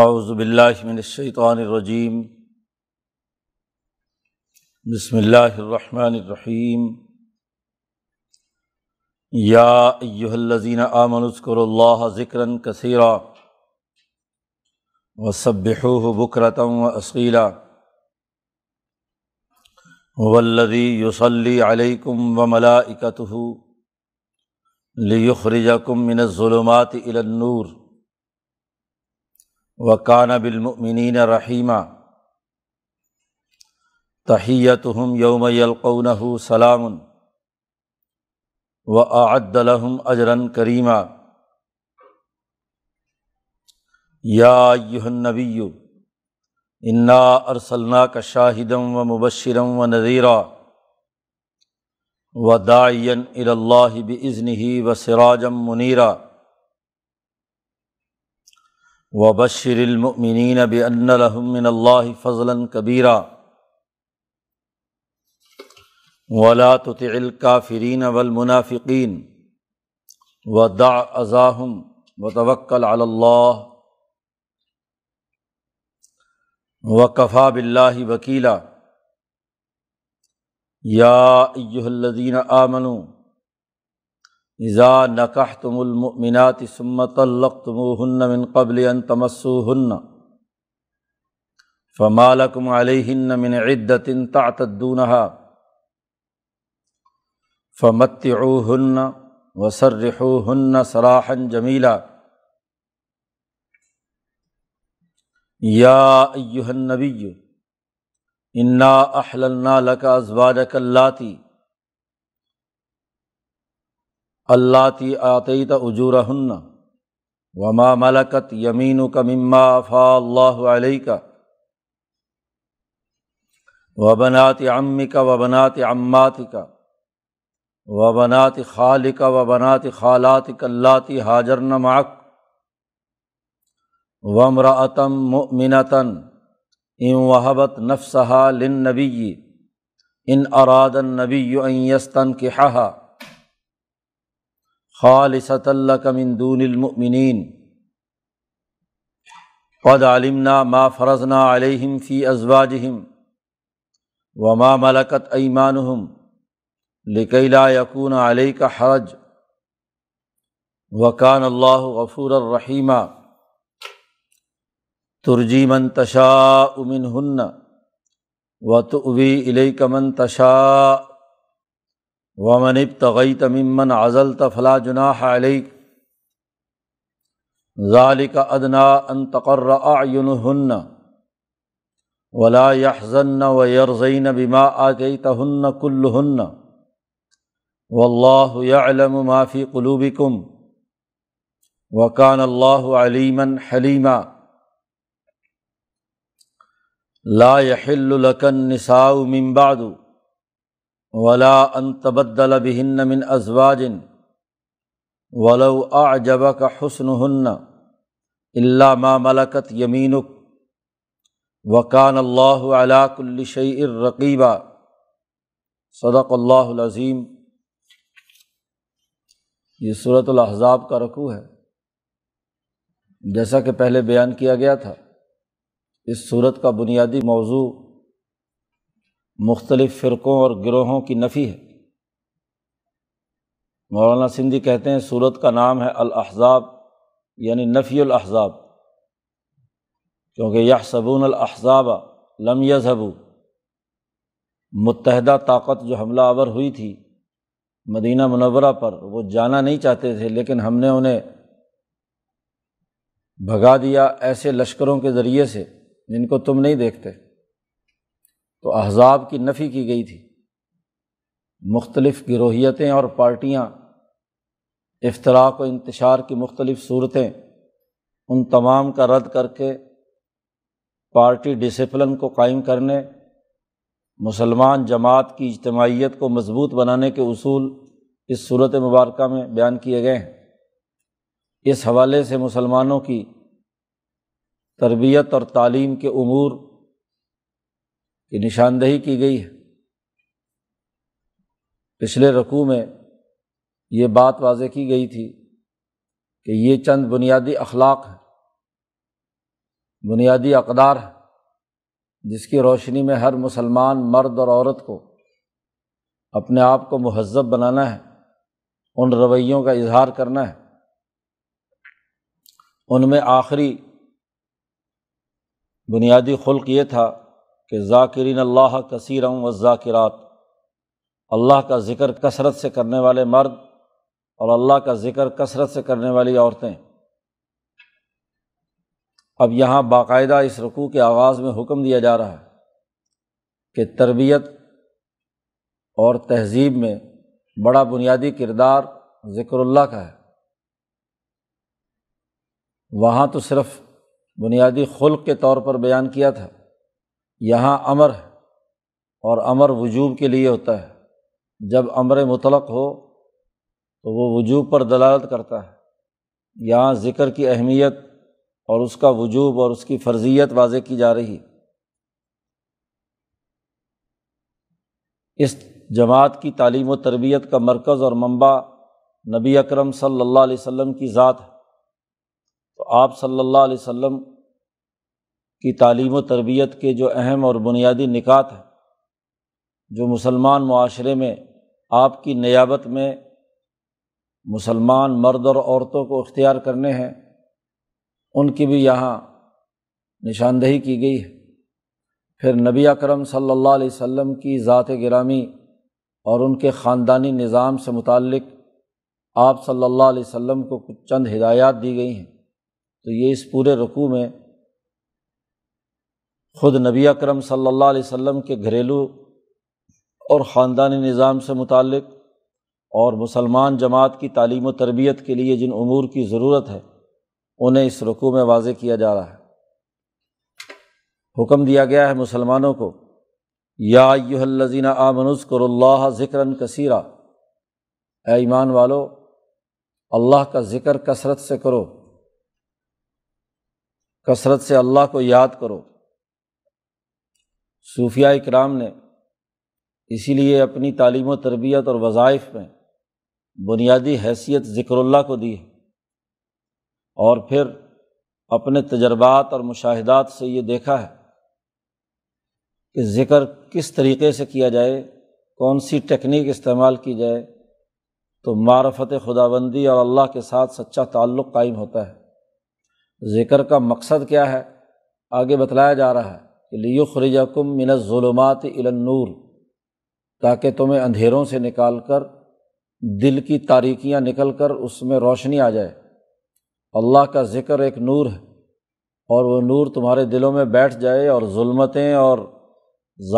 अज़बिल्लाशमिनशैतरजीम बसमीम याहल्लिन आमनस्कुरल्ला ज़िक्र कसीरा वसबह बकरतम व असीला वल्लि युसली अलैकुम व मलाइकतु लियुखरिजकुम मिनज़ुलुमात इलनूर वकान बिलमिन रहीमा तहियतहम यौम यलकौन सलाम व आदलहम अजरन करीमा याहनबी इन्ना अरसलना का शाहिदम व मुबशरम व नज़ीरा व दायन इल्ला बज़न ही व सिराजम मुनीरा वबशरमिन बहमिन फ़ज़ला कबीरा वला ततिलकाफ़रीन वलमुनाफ़िकीन व दा अज़ाहम व तवक्ल व कफ़ा बिल्ला वकीला या युल्लदीन आमनू اذا نکحتم المؤمنات ثم طلقتموهن من قبل ان تمسوهن فما لكم عليهن من عدة تعتدونها فمتعوهن وسرحوهن سراحا جميلا يا أيها النبي انا احللنا لك ازواجك اللاتي अल्लाती आतईत उजूरहन्न वमा मलकत यमीन का मम्मा फ़ाल्ला वबनात अम्मी का वबनात अम्मात का वबनात खाल का वबनात खालात कल्लाती हाजरन माक वमरातम मिनतन इम वहबत नफ़सहा लिन नबी इन अरादन नबी यस्तन किहा ख़ालसतल्लकमिनदूनमिन पद आलिमना मा फ़रजना अलहम फ़ी अजवाजहम व मा मलकत ईमानहम लिकला यकून अलई का हरज वकान अल्लाह गफ़ूर रहीमा तुरजी मन तशा उमिन हन्न व तो उवी इलई कमन तशा ومن ابتغیت ممن عزلت فلا جناح علیک ذالک ادنا ان تقر أعينهن ولا يحزن ويرزين بما آتيتهن كلهن والله يعلم ما في قلوبكم وكان الله عليما حليما لا يحل لك النساء من بعد वला अनतबद्दल बिहन्न मिन अजवाजिन वलो आजब का हसन इल्ला मा मलकत यमीनुक वकान अल्लाह अलाकुल्लशरक़ीबा सदक़ल्लाज़ीम ये सूरतलहज़ाब का रकू है जैसा कि पहले बयान किया गया था इस सूरत का बुनियादी मौजू मुख्तलिफ़ फ़िरक़ों और गिरोहों की नफ़ी है मौलाना सिंधी कहते हैं सूरत का नाम है अलअहज़ाब यानी नफ़ी अलअहज़ाब क्योंकि यह सबून अलअहज़ाबा लम यजहबू मुतहदा ताकत जो हमला आवर हुई थी मदीना मनवरा पर वो जाना नहीं चाहते थे लेकिन हमने उन्हें भगा दिया ऐसे लश्करों के ज़रिए से जिनको तुम नहीं देखते तो अहजाब की नफ़ी की गई थी मुख्तलफ़ गिरोहीतें और पार्टियाँ अफ्तराक व इंतशार की मुख्तलिफ़ सूरतें उन तमाम का रद्द करके पार्टी डिसप्लिन को कायम करने मुसलमान जमात की इजतमाहीत को मजबूत बनाने के असूल इस सूरत मुबारक में बयान किए गए हैं इस हवाले से मुसलमानों की तरबियत और तालीम के अमूर की निशानदही की गई है पिछले रकू में ये बात वाज की गई थी कि ये चंद बुनियादी अखलाक है बुनियादी अकदार है जिसकी रोशनी में हर मुसलमान मर्द और औरत को अपने आप को महजब बनाना है उन रवैयों का इजहार करना है उनमें आखिरी बुनियादी खुल्क ये था कि ज़ाकिरीन अल्लाह कसीर व ज़ाकिरात अल्लाह का ज़िक्र कसरत से करने वाले मर्द और अल्लाह का ज़िक्र कसरत से करने वाली औरतें अब यहाँ बाकायदा इस रुकू के आगाज़ में हुक्म दिया जा रहा है कि तरबियत और तहजीब में बड़ा बुनियादी किरदार ज़िक्रल्ला का है वहाँ तो सिर्फ़ बुनियादी खुल्क के तौर पर बयान किया था यहाँ अमर है और अमर वजूब के लिए होता है जब अमर मुतलक हो तो वो वजूब पर दलालत करता है यहाँ ज़िक्र की अहमियत और उसका वजूब और उसकी फ़र्ज़ियत वाज की जा रही इस जमात की तालीम व तरबियत का मरकज़ और मंबा नबी अकरम सल्लल्लाहु अलैहि वसल्लम की ज़ात है तो आप सल्लल्लाहु अलैहि वसल्लम की तालीम तरबियत के जो अहम और बुनियादी निकात हैं जो मुसलमान माशरे में आपकी नयाबत में मुसलमान मर्द और औरतों को अख्तियार करने हैं उनकी भी यहाँ निशानदेही की गई है फिर नबी अकरम सल्लल्लाहु की ज़ात गिरामी और उनके ख़ानदानी निज़ाम से मुतक़ आप सल्लल्लाहु अलैहि को कुछ चंद हिदायत दी गई हैं तो ये इस पूरे रकू में ख़ुद नबी अकरम सल्लल्लाहु अलैहि वसल्लम के घरेलू और ख़ानदानी निज़ाम से मुतक़ और मुसलमान जमात की तालीम तरबियत के लिए जिन अमूर की ज़रूरत है उन्हें इस रुकू में वाज किया जा रहा है हुक्म दिया गया है मुसलमानों को या आ आमनुस करल्ला ज़िक्रन कसीरा ए ईमान वालो अल्लाह का ज़िक्र कसरत से करो कसरत से अल्लाह को याद करो सूफिया इकराम ने इसीलिए अपनी तालीम व तरबियत और वज़ाइफ में बुनियादी हैसियत ज़िक्रुल्लाह को दी है और फिर अपने तजर्बात और मुशाहदात से ये देखा है कि ज़िक्र किस तरीके से किया जाए कौन सी टेक्निक इस्तेमाल की जाए तो मारफत खुदाबंदी और अल्लाह के साथ सच्चा ताल्लुक़ कायम होता है ज़िक्र का मकसद क्या है आगे बतलाया जा रहा है लियुखरजकुम मिनज़ुलमात इलनूर ताकि तुम्हें अंधेरों से निकाल कर दिल की तारीकियां निकल कर उसमें रोशनी आ जाए अल्लाह का ज़िक्र एक नूर है और वो नूर तुम्हारे दिलों में बैठ जाए और जुल्मतें और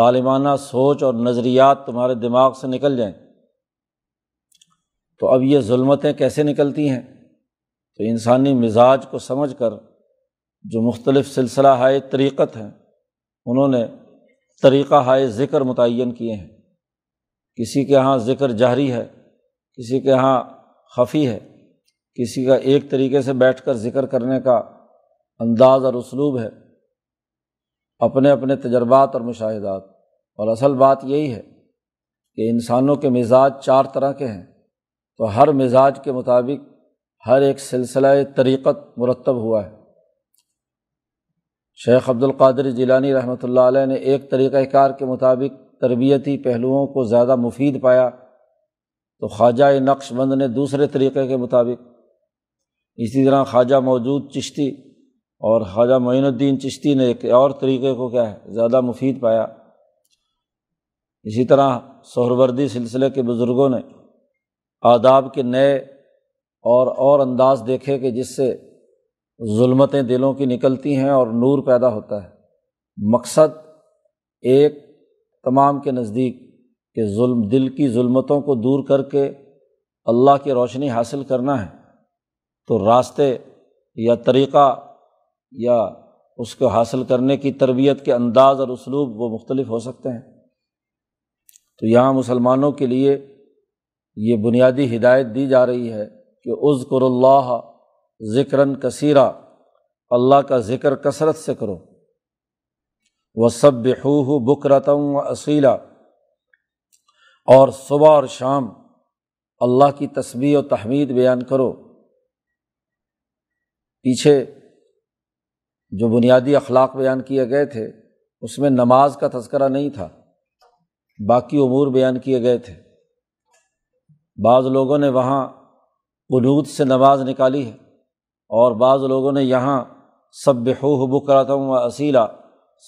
ालिमाना सोच और नज़रियात तुम्हारे दिमाग से निकल जाएं तो अब ये जुल्मतें कैसे निकलती हैं तो इंसानी मिजाज को समझ कर जो मुख्तलिफ़ सिलसिला हाय तरीक़त हैं उन्होंने तरीक़ा हाय ज़िक्र मुतन किए हैं किसी के यहाँ ज़िक्र जाहरी है किसी के यहाँ खफ़ी है किसी का एक तरीके से बैठ कर ज़िक्र करने का अंदाज और उसलूब है अपने अपने तजर्बात और मुशाहदात और असल बात यही है कि इंसानों के मिजाज चार तरह के हैं तो हर मिजाज के मुताबिक हर एक सिलसिला तरीक़त मुरतब हुआ है शेख अब्दुल कादिर जिलानी रहमत ने एक तरीक़ाकार के मुताबिक तरबियती पहलुओं को ज़्यादा मुफीद पाया तो ख्वाजा नक्शबंद ने दूसरे तरीक़े के मुताबिक इसी तरह ख्वाजा मौजूद चिश्ती और ख्वाजा मोइनुद्दीन चिश्ती ने एक और तरीक़े को क्या है ज़्यादा मुफीद पाया इसी तरह सहरवर्दी सिलसिले के बुज़ुर्गों ने आदाब के नए और और अंदाज देखे कि जिससे ज़ुलमतें दिलों की निकलती हैं और नूर पैदा होता है मकसद एक तमाम के नज़दीक कि जुल्म दिल की जुल्मतों को दूर करके अल्लाह की रोशनी हासिल करना है तो रास्ते या तरीक़ा या उसको हासिल करने की तरबियत के अंदाज़ और उसलूब वो मुख्तलिफ हो सकते हैं तो यहाँ मुसलमानों के लिए ये बुनियादी हिदायत दी जा रही है कि उज़कुरल्ला ज़िक्रन कसीरा अल्लाह का ज़िक्र कसरत से करो व सब हू बकरतम व असीला और सुबह और शाम अल्लाह की तस्बी और तहमीद बयान करो पीछे जो बुनियादी अखलाक बयान किए गए थे उसमें नमाज का तस्करा नहीं था बाकी अमूर बयान किए गए थे बाज़ लोगों ने वहाँ गनूद से नमाज निकाली है और बाज़ लोगों ने यहाँ सब हु बकरातम व असीला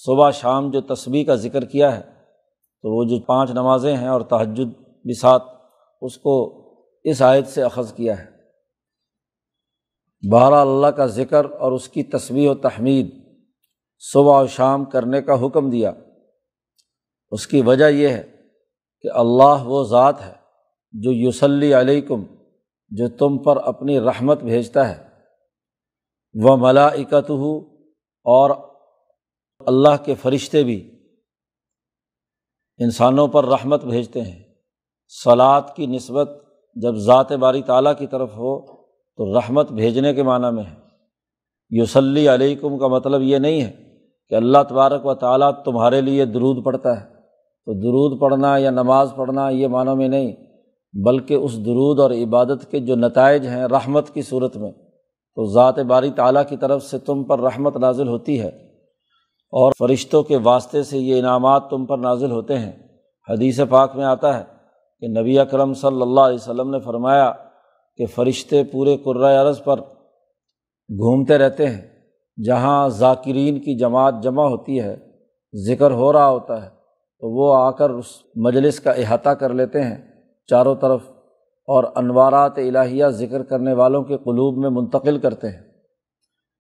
सुबह शाम जो तस्बी का ज़िक्र किया है तो वो जो पाँच नमाज़ें हैं और तहजद भी साथ उसको इस आयत से अखज़ किया है बहरा अल्लाह का ज़िक्र और उसकी तस्वीर व तहमीद सुबह और शाम करने का हुक्म दिया उसकी वजह यह है कि अल्लाह वो ज़ात है जो युसल्ली अलैकुम जो तुम पर अपनी रहमत भेजता है व मलाइकत और अल्लाह के फरिश्ते भी इंसानों पर रहमत भेजते हैं सलात की नस्बत जब ज़ात बारी ताली की तरफ हो तो रहमत भेजने के माना में है युसली अलैकुम का मतलब ये नहीं है कि अल्लाह तबारक व ताली तुम्हारे लिए दरूद पढ़ता है तो दरूद पढ़ना या नमाज़ पढ़ना ये मानों में नहीं बल्कि उस दरूद और इबादत के जो नतज हैं रहमत की सूरत में तो ज़ात बारी ताली की तरफ से तुम पर रहमत नाजिल होती है और फरिश्तों के वास्ते से ये इनामात तुम पर नाजिल होते हैं हदीस पाक में आता है कि नबी अकरम सल्लल्लाहु अलैहि वसल्लम ने फरमाया कि फ़रिश्ते पूरे कुर्रा अरज़ पर घूमते रहते हैं जहाँ ज़ाकिरीन की जमात जमा होती है ज़िक्र हो रहा होता है तो वो आकर उस मजलिस का अहाता कर लेते हैं चारों तरफ और अनवारात इलाहिया ज़िक्र करने वालों के क़लूब में मुंतकिल करते हैं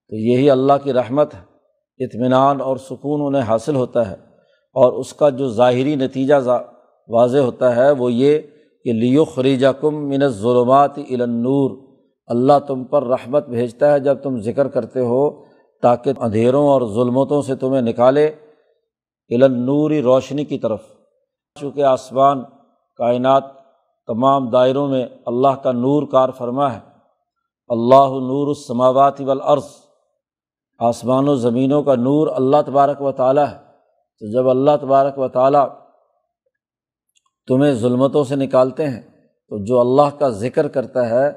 तो यही अल्लाह की रहमत है इतमान और सुकून उन्हें हासिल होता है और उसका जो ज़ाहरी नतीजा वाज होता है वो ये कि लियो खरीजा खरीजाकुम मिनज़ुलमत नूर अल्लाह तुम पर रहमत भेजता है जब तुम ज़िक्र करते हो ताकि अंधेरों और जुल्मतों से तुम्हें निकाले नूरी रोशनी की तरफ चूँकि आसमान कायनात तमाम दायरों में अल्लाह का नूर कार फरमा है अल्लाह नूर समावात वलअर्ज़ आसमान व ज़मीनों का नूर अल्लाह तबारक व ताली है तो जब अल्लाह तबारक व ताल तुम्हें जुल्मतों से निकालते हैं तो जो अल्लाह का ज़िक्र करता है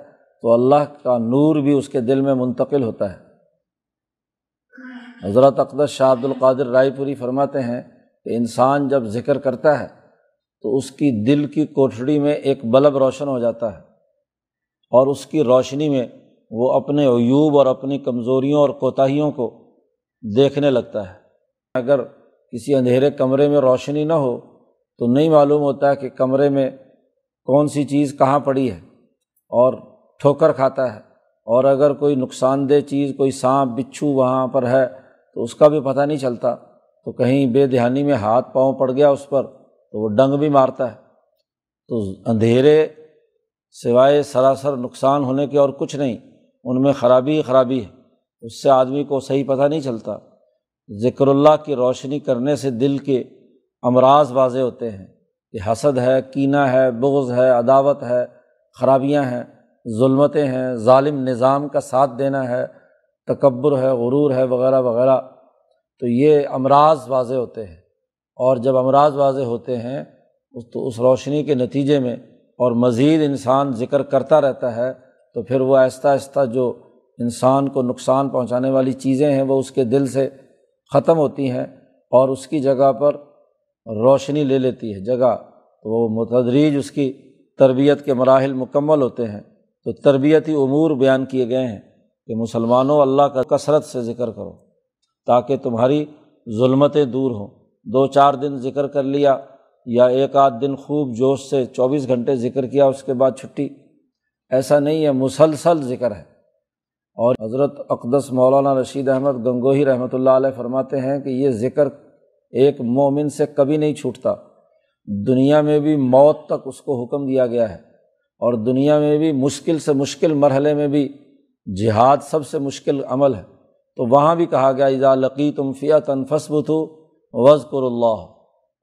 तो अल्लाह का नूर भी उसके दिल में मुंतकिल होता है हज़रत अकदस शाह अब्दुल कादिर रायपुरी फरमाते हैं कि इंसान जब ज़िक्र करता है तो उसकी दिल की कोठड़ी में एक बल्ब रोशन हो जाता है और उसकी रोशनी में वो अपने अयूब और अपनी कमज़ोरियों और कोताहियों को देखने लगता है अगर किसी अंधेरे कमरे में रोशनी ना हो तो नहीं मालूम होता कि कमरे में कौन सी चीज़ कहाँ पड़ी है और ठोकर खाता है और अगर कोई नुकसानदेह चीज़ कोई सांप बिच्छू वहाँ पर है तो उसका भी पता नहीं चलता तो कहीं बेदहानी में हाथ पाँव पड़ गया उस पर तो वो डंग भी मारता है तो अंधेरे सिवाय सरासर नुकसान होने के और कुछ नहीं उनमें खराबी ही खराबी है उससे आदमी को सही पता नहीं चलता ज़िक्रल्ला की रोशनी करने से दिल के अमराज वाजे होते हैं कि हसद है कीना है बुग्ज़ है अदावत है खराबियां हैं जुल्मतें हैं ालिम निज़ाम का साथ देना है तकबर है गुरूर है वगैरह वगैरह तो ये अमराज वाजे होते हैं और जब अमराज वाज होते हैं उस तो उस रोशनी के नतीजे में और मज़ीद इंसान ज़िक्र करता रहता है तो फिर वह आहिस्ता आहिस्ता जो इंसान को नुकसान पहुँचाने वाली चीज़ें हैं वो उसके दिल से ख़त्म होती हैं और उसकी जगह पर रोशनी ले लेती है जगह तो वो मतदरीज उसकी तरबियत के मराहल मुकम्मल होते हैं तो तरबियती अमूर बयान किए गए हैं कि मुसलमानों अल्लाह का कसरत से ज़िक्र करो ताकि तुम्हारी जुल्मतें दूर हों दो चार दिन ज़िक्र कर लिया या एक आध दिन खूब जोश से चौबीस घंटे ज़िक्र किया उसके बाद छुट्टी ऐसा नहीं है मुसलसल ज़िक्र है और हज़रत अकदस मौलाना रशीद अहमद गंगोही रहमत ला फरमाते हैं कि ये ज़िक्र एक मोमिन से कभी नहीं छूटता दुनिया में भी मौत तक उसको हुक्म दिया गया है और दुनिया में भी मुश्किल से मुश्किल मरहले में भी जिहाद सबसे मुश्किल अमल है तो वहाँ भी कहा गया इज़ा लकी तुम फ़िया तनफसबुतू वज़कुरल्ला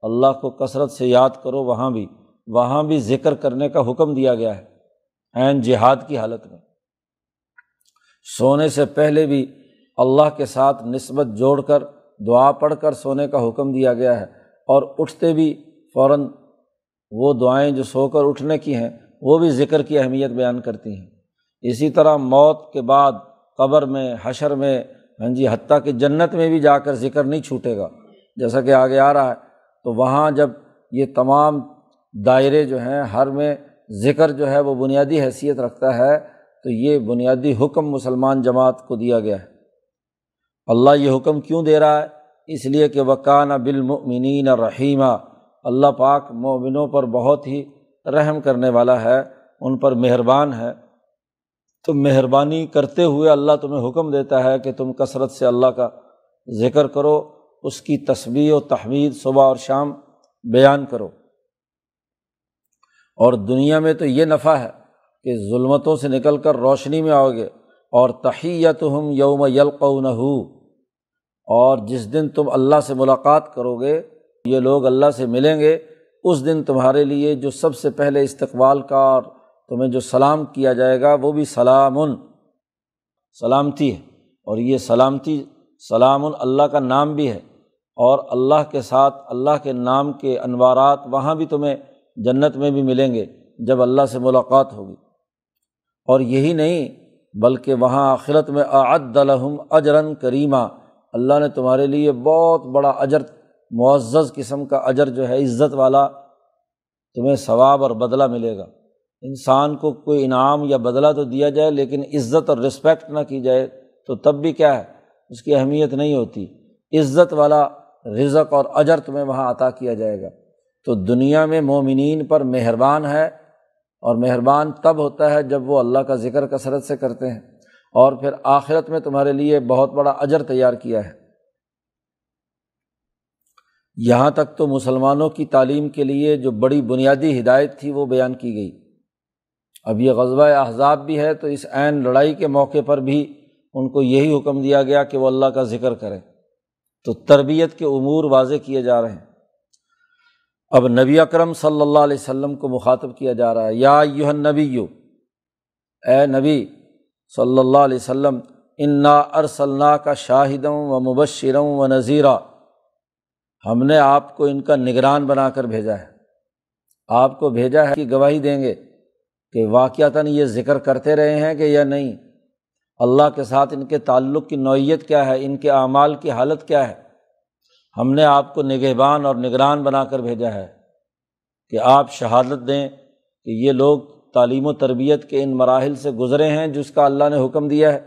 अल्लाह को कसरत से याद करो वहाँ भी वहाँ भी ज़िक्र करने का हुक्म दिया गया है एन जिहाद की हालत में सोने से पहले भी अल्लाह के साथ नस्बत जोड़ कर दुआ पढ़ कर सोने का हुक्म दिया गया है और उठते भी फ़ौर वो दुआएँ जो सोकर उठने की हैं वो भी ज़िक्र की अहमियत बयान करती हैं इसी तरह मौत के बाद क़बर में हशर में हाँ जी हती कि जन्नत में भी जाकर ज़िक्र नहीं छूटेगा जैसा कि आगे आ रहा है तो वहाँ जब ये तमाम दायरे जो हैं हर में ज़िक्र जो है वो बुनियादी हैसियत रखता है तो ये बुनियादी हुक्म मुसलमान जमात को दिया गया है अल्लाह ये हुक्म क्यों दे रहा है इसलिए कि वकाना बिलमिन रहीमा अल्लाह पाक मोमिनों पर बहुत ही रहम करने वाला है उन पर मेहरबान है तो मेहरबानी करते हुए अल्लाह तुम्हें हुक्म देता है कि तुम कसरत से अल्लाह का ज़िक्र करो उसकी तस्वीर व तहमीद सुबह और शाम बयान करो और दुनिया में तो ये नफ़ा है कि जुल्मतों से निकल कर रोशनी में आओगे और तहियत हम यौम यलकनहू और जिस दिन तुम अल्लाह से मुलाकात करोगे ये लोग अल्लाह से मिलेंगे उस दिन तुम्हारे लिए जो सबसे पहले इस्तकबाल का और तुम्हें जो सलाम किया जाएगा वो भी सलामुन सलामती है और ये सलामती सलामुन अल्लाह का नाम भी है और अल्लाह के साथ अल्लाह के नाम के अनवारात वहाँ भी तुम्हें जन्नत में भी मिलेंगे जब अल्लाह से मुलाकात होगी और यही नहीं बल्कि वहाँ आखिरत में आदलहम अजरन करीमा अल्लाह ने तुम्हारे लिए बहुत बड़ा अजर मुआज़ किस्म का अजर जो है इज़्ज़त वाला तुम्हें सवाब और बदला मिलेगा इंसान को कोई इनाम या बदला तो दिया जाए लेकिन इज़्ज़त और रिस्पेक्ट ना की जाए तो तब भी क्या है उसकी अहमियत नहीं होती इज़्ज़त वाला रिज़क और अजर तुम्हें वहाँ अता किया जाएगा तो दुनिया में मोमिन पर मेहरबान है और मेहरबान तब होता है जब वो अल्लाह का ज़िक्र कसरत से करते हैं और फिर आखिरत में तुम्हारे लिए बहुत बड़ा अजर तैयार किया है यहाँ तक तो मुसलमानों की तालीम के लिए जो बड़ी बुनियादी हिदायत थी वो बयान की गई अब ये गजबा अहजाब भी है तो इस आन लड़ाई के मौके पर भी उनको यही हुक्म दिया गया कि वो अल्लाह का ज़िक्र करें तो तरबियत के अमूर वाज किए जा रहे हैं अब नबी अक्रम सल्लल्लाहु को मुखातब किया जा रहा है या युहन नबी यू ए नबी सल्लल्लाहु अलैहि इन्ना अरसल्ला का शाहिदों व मुबशरों व नज़ीरा हमने आपको इनका निगरान बनाकर भेजा है आपको भेजा है कि गवाही देंगे कि वाक़ता ये ज़िक्र करते रहे हैं कि यह नहीं अल्लाह के साथ इनके ताल्लुक़ की नौीयत क्या है इनके अमाल की हालत क्या है हमने आपको निगहबान और निगरान बना कर भेजा है कि आप शहादत दें कि ये लोग तालीम व तरबियत के इन मराहल से गुज़रे हैं जिसका अल्लाह ने हुक्म दिया है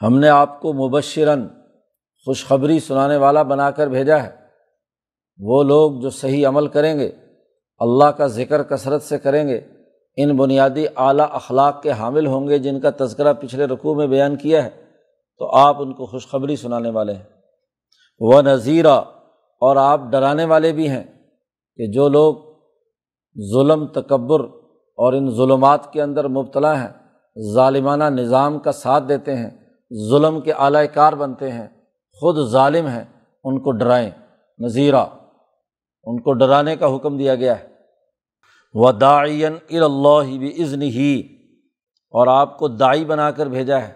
हमने आपको मुबशरन खुशखबरी सुनाने वाला बना कर भेजा है वो लोग जो सही अमल करेंगे अल्लाह का ज़िक्र कसरत से करेंगे इन बुनियादी आला अखलाक के हामिल होंगे जिनका तस्करा पिछले रकू में बयान किया है तो आप उनको खुशखबरी सुनाने वाले हैं व नज़ीरा और आप डराने वाले भी हैं कि जो लोग जुल्म तकबर और इन जुलमात के अंदर मुबतला हैं ालिमाना निज़ाम का साथ देते हैं जुल्म के आलाकार बनते हैं ख़ुद ालिम हैं उनको डराएँ नज़ीरा उनको डराने का हुक्म दिया गया है व दाइन वदायन इल्लाज़न ही और आपको दाई बनाकर भेजा है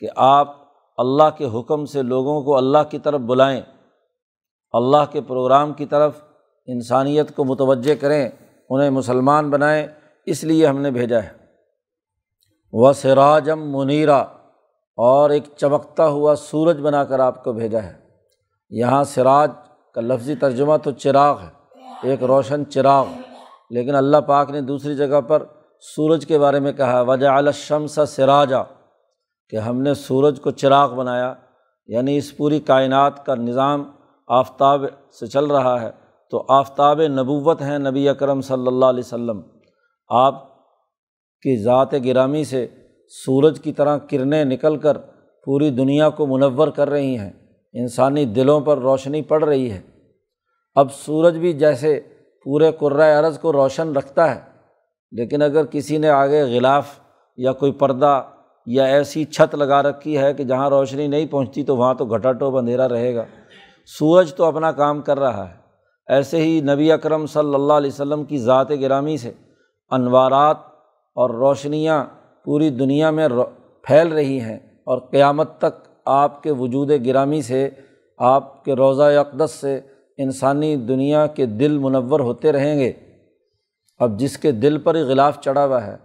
कि आप अल्लाह के हुक्म से लोगों को अल्लाह की तरफ बुलाएँ अल्लाह के प्रोग्राम की तरफ इंसानियत को मुतवजह करें उन्हें मुसलमान बनाएं इसलिए हमने भेजा है व सराजम मुनीरा और एक चमकता हुआ सूरज बनाकर आपको भेजा है यहाँ सिराज का लफ्ज़ी तर्जुमा तो चिराग है एक रोशन चिराग लेकिन अल्लाह पाक ने दूसरी जगह पर सूरज के बारे में कहा वजा शमसा सिराजा कि हमने सूरज को चिराग बनाया यानी इस पूरी कायनात का निज़ाम आफ्ताब से चल रहा है तो आफ्ताब नबूवत हैं नबी अकरम सल्लल्लाहु अलैहि वसल्लम आप की ज़ात गिरामी से सूरज की तरह किरणें निकल कर पूरी दुनिया को मुनवर कर रही हैं इंसानी दिलों पर रोशनी पड़ रही है अब सूरज भी जैसे पूरे कुर्रा अरज़ को रोशन रखता है लेकिन अगर किसी ने आगे गिलाफ या कोई पर्दा या ऐसी छत लगा रखी है कि जहाँ रोशनी नहीं पहुँचती तो वहाँ तो घटाटोप अंधेरा रहेगा सूरज तो अपना काम कर रहा है ऐसे ही नबी अक्रम सल्लल्लाहु अलैहि की ज़ात ग्रामी से अनवारात और रोशनियाँ पूरी दुनिया में फैल रही हैं और क़यामत तक आपके वजूद ग्रामी से आपके रोज़ा अकदस से इंसानी दुनिया के दिल मुनवर होते रहेंगे अब जिसके दिल पर गिलाफ चढ़ा हुआ है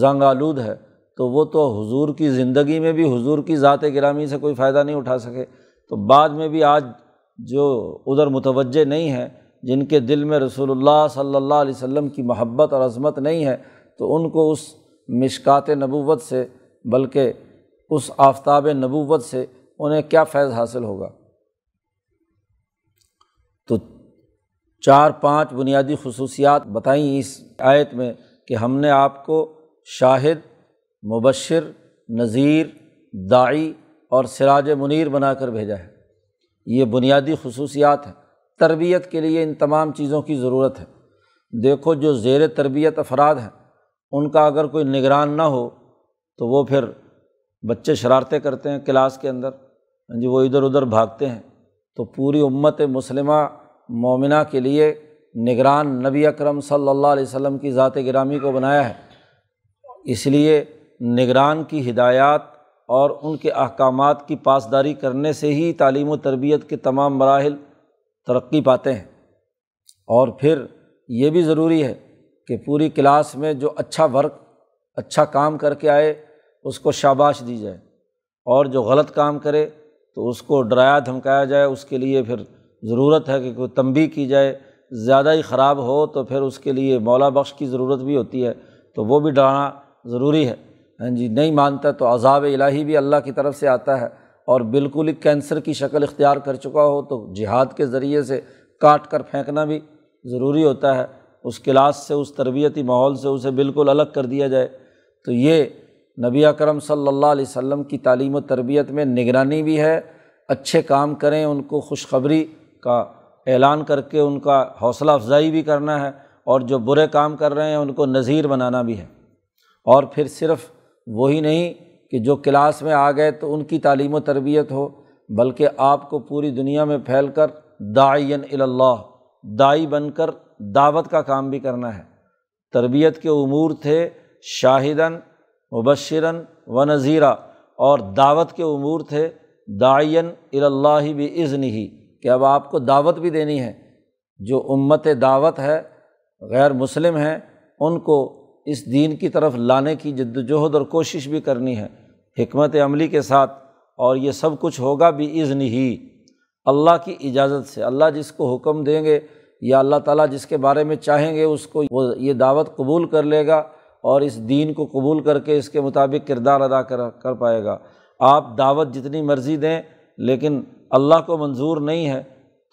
जंग आलूद है तो वो तो हुजूर की ज़िंदगी में भी हुजूर की ज़ात ग्रामी से कोई फ़ायदा नहीं उठा सके तो बाद में भी आज जो उधर मुतवजह नहीं हैं जिनके दिल में रसूलुल्लाह सल्लल्लाहु अलैहि वसल्लम की महब्बत और अजमत नहीं है तो उनको उस मिशकात नबूवत से बल्कि उस आफ्ताब नबूवत से उन्हें क्या फ़ैज़ हासिल होगा तो चार पांच बुनियादी खसूसियात बताई इस आयत में कि हमने आपको शाहिद मुबशर नज़ीर दाई और सिराज मुनीर कर भेजा है ये बुनियादी खसूसियात हैं तरबियत के लिए इन तमाम चीज़ों की ज़रूरत है देखो जो ज़ेर तरबियत अफराद हैं उनका अगर कोई निगरान ना हो तो वो फिर बच्चे शरारतें करते हैं क्लास के अंदर हाँ जी वो इधर उधर भागते हैं तो पूरी उम्मत मुसलमा मोमिना के लिए निगरान नबी अक्रम सल्लल्लाहु अलैहि की ज़ात गिरामी को बनाया है इसलिए निगरान की हिदायत और उनके अहकाम की पासदारी करने से ही तालीम तरबियत के तमाम मराहल तरक्की पाते हैं और फिर ये भी ज़रूरी है कि पूरी क्लास में जो अच्छा वर्क अच्छा काम करके आए उसको शाबाश दी जाए और जो गलत काम करे तो उसको डराया धमकाया जाए उसके लिए फिर ज़रूरत है कि कोई तंबी की जाए ज़्यादा ही ख़राब हो तो फिर उसके लिए मौला बख्श की ज़रूरत भी होती है तो वो भी डराना ज़रूरी है हाँ जी नहीं मानता तो अजाब इलाही भी अल्लाह की तरफ से आता है और बिल्कुल ही कैंसर की शक्ल इख्तियार कर चुका हो तो जिहाद के ज़रिए से काट कर फेंकना भी ज़रूरी होता है उस क्लास से उस तरबियती माहौल से उसे बिल्कुल अलग कर दिया जाए तो ये नबी अकरम सल्लल्लाहु अलैहि वसल्लम की तालीम व तरबियत में निगरानी भी है अच्छे काम करें उनको खुशखबरी का ऐलान करके उनका हौसला अफजाई भी करना है और जो बुरे काम कर रहे हैं उनको नज़ीर बनाना भी है और फिर सिर्फ वही नहीं कि जो क्लास में आ गए तो उनकी तालीम व तरबियत हो बल्कि आपको पूरी दुनिया में फैल कर दायन अल्लाह दाई बन कर दावत का काम भी करना है तरबियत के अमूर थे शाहिदन मुबशरन व नज़ीरा और दावत के अमूर थे दायन अल्लाह भी इज़्न ही कि अब आपको दावत भी देनी है जो उम्मत दावत है गैर मुस्लिम हैं उनको इस दीन की तरफ लाने की जद्दोजहद और कोशिश भी करनी है हमत अमली के साथ और ये सब कुछ होगा भी इज़्न ही अल्लाह की इजाज़त से अल्लाह जिसको हुक्म देंगे या अल्लाह ताला जिसके बारे में चाहेंगे उसको वो ये दावत कबूल कर लेगा और इस दीन को कबूल करके इसके मुताबिक किरदार अदा कर कर पाएगा आप दावत जितनी मर्ज़ी दें लेकिन अल्लाह को मंजूर नहीं है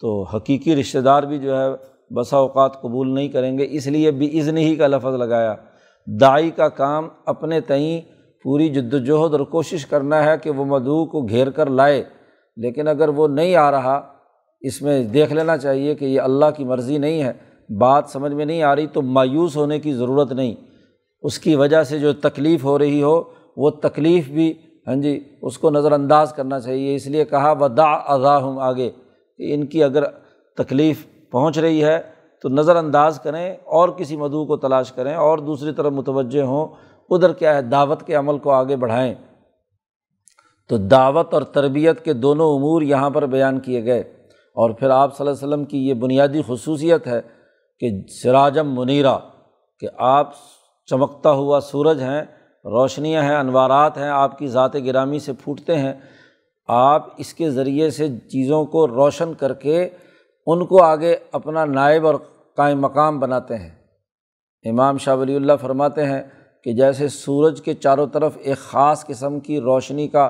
तो हकीकी रिश्तेदार भी जो है बसा अवत कबूल नहीं करेंगे इसलिए भी इज़्न ही का लफज लगाया दाई का काम अपने तई पूरी जद्दोजहद और कोशिश करना है कि वो मदू को घेर कर लाए लेकिन अगर वो नहीं आ रहा इसमें देख लेना चाहिए कि ये अल्लाह की मर्ज़ी नहीं है बात समझ में नहीं आ रही तो मायूस होने की ज़रूरत नहीं उसकी वजह से जो तकलीफ़ हो रही हो वो तकलीफ़ भी हाँ जी उसको नज़रअंदाज करना चाहिए इसलिए कहा व दा अदा हम आगे कि इनकी अगर तकलीफ़ पहुँच रही है तो नज़रअंदाज करें और किसी मधु को तलाश करें और दूसरी तरफ मुतवजह हों उधर क्या है दावत के अमल को आगे बढ़ाएँ तो दावत और तरबियत के दोनों अमूर यहाँ पर बयान किए गए और फिर आप सल्लल्लाहु अलैहि वसल्लम की ये बुनियादी खसूसियत है कि सराजम मुनीरा कि आप चमकता हुआ सूरज हैं रोशनियाँ हैं अनवारात हैं आपकी ज़ात गिरामी से फूटते हैं आप इसके ज़रिए से चीज़ों को रोशन करके उनको आगे अपना नायब और काय मकाम बनाते हैं इमाम शाह वली फरमाते हैं कि जैसे सूरज के चारों तरफ एक ख़ास किस्म की रोशनी का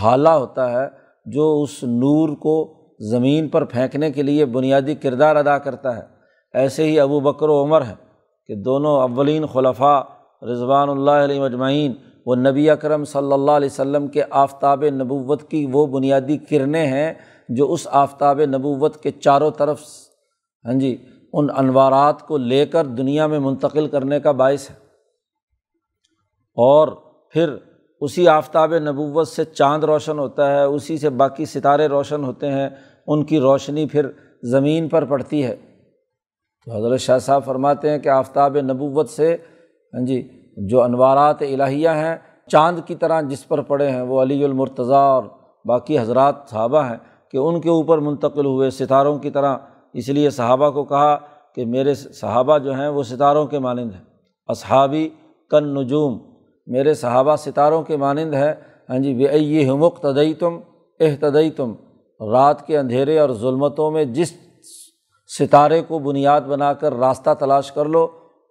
हाला होता है जो उस नूर को ज़मीन पर फेंकने के लिए बुनियादी किरदार अदा करता है ऐसे ही अबू बकर उमर हैं कि दोनों अवलिन खलफा रज़वानल्ल मजमाइन वो नबी अकरम सल्लल्लाहु अलैहि के आफ्ताब नबूत की वो बुनियादी किरणें हैं जो उस आफ्ताब नबूत के चारों तरफ हाँ जी उन अनवारात को लेकर दुनिया में मुंतकिल करने का बायस है और फिर उसी आफ्ताब नबूवत से चाँद रोशन होता है उसी से बाकी सितारे रोशन होते हैं उनकी रोशनी फिर ज़मीन पर पड़ती है तो हज़रत शाह साहब फरमाते हैं कि आफ्ताब नबूवत से हाँ जी जो अनवारात इलाहिया हैं चांद की तरह जिस पर पड़े हैं वो अलीमरतज़ा और बाकी हजरात सहाबा हैं कि उनके ऊपर मुंतकिल हुए सितारों की तरह इसलिए सहाबा को कहा कि मेरे सहाबा जो हैं वो सितारों के मानंद हैं असहाबी कन नजूम मेरे सहाबा सितारों के मानंद हैं हाँ जी वे हमक तदई तुम एह तदई तुम रात के अंधेरे और जुल्मतों में जिस सितारे को बुनियाद बनाकर रास्ता तलाश कर लो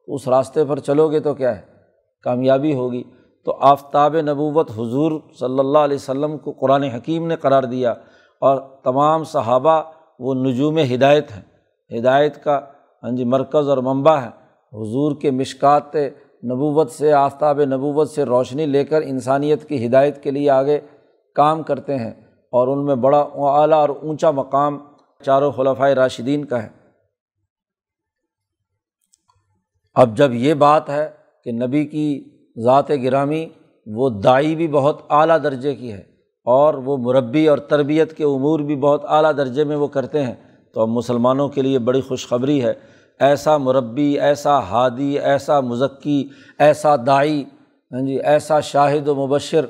उस रास्ते पर चलोगे तो क्या है कामयाबी होगी तो आफ्ताब नबूवत हुजूर सल्लल्लाहु अलैहि वसल्लम को कुरान हकीम ने करार दिया और तमाम सहाबा वो नजूम हिदायत हैं हिदायत का हाँ जी मरकज़ और मंबा है हुजूर के मिशकात नबूवत से आफ्ताब नबूवत से रोशनी लेकर इंसानियत की हिदायत के लिए आगे काम करते हैं और उनमें बड़ा अला और ऊँचा मकाम चारों खलफा राशिदीन का है अब जब ये बात है कि नबी की ज़ात गिरामी वो दाई भी बहुत आला दर्जे की है और वो मुरबी और तरबियत के अमूर भी बहुत आला दर्जे में वो करते हैं तो अब मुसलमानों के लिए बड़ी खुशखबरी है ऐसा मुरबी ऐसा हादी ऐसा मुजक्की ऐसा दाई हाँ जी ऐसा शाहिद व मुबशर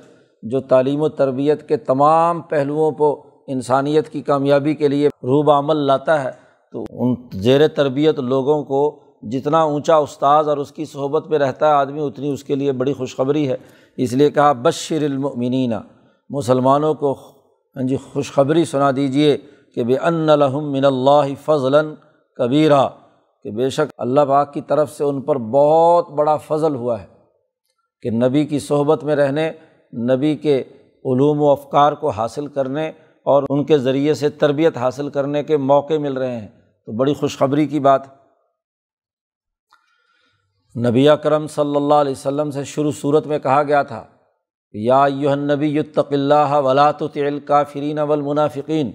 जो तालीम तरबियत के तमाम पहलुओं को इंसानियत की कामयाबी के लिए रूब अमल लाता है तो उन जेर तरबियत लोगों को जितना ऊंचा उस्ताद और उसकी सोहबत में रहता है आदमी उतनी उसके लिए बड़ी खुशखबरी है इसलिए कहा बशरमिनना मुसलमानों को हाँ जी खुशखबरी सुना दीजिए कि बे अनलहम मिनल्ला फ़ज़लन कबीरा कि बेशक अल्लाह पाक की तरफ से उन पर बहुत बड़ा फ़ज़ल हुआ है कि नबी की सहबत में रहने नबी के ूम अफ़कार को हासिल करने और उनके ज़रिए से तरबियत हासिल करने के मौके मिल रहे हैं तो बड़ी खुशखबरी की बात है नबी अकरम सल्ला अलैहि से शुरू सूरत में कहा गया था या यूहन नबी युतकल्ला वला तुतिल काफिरीन अवल मुनाफिकीन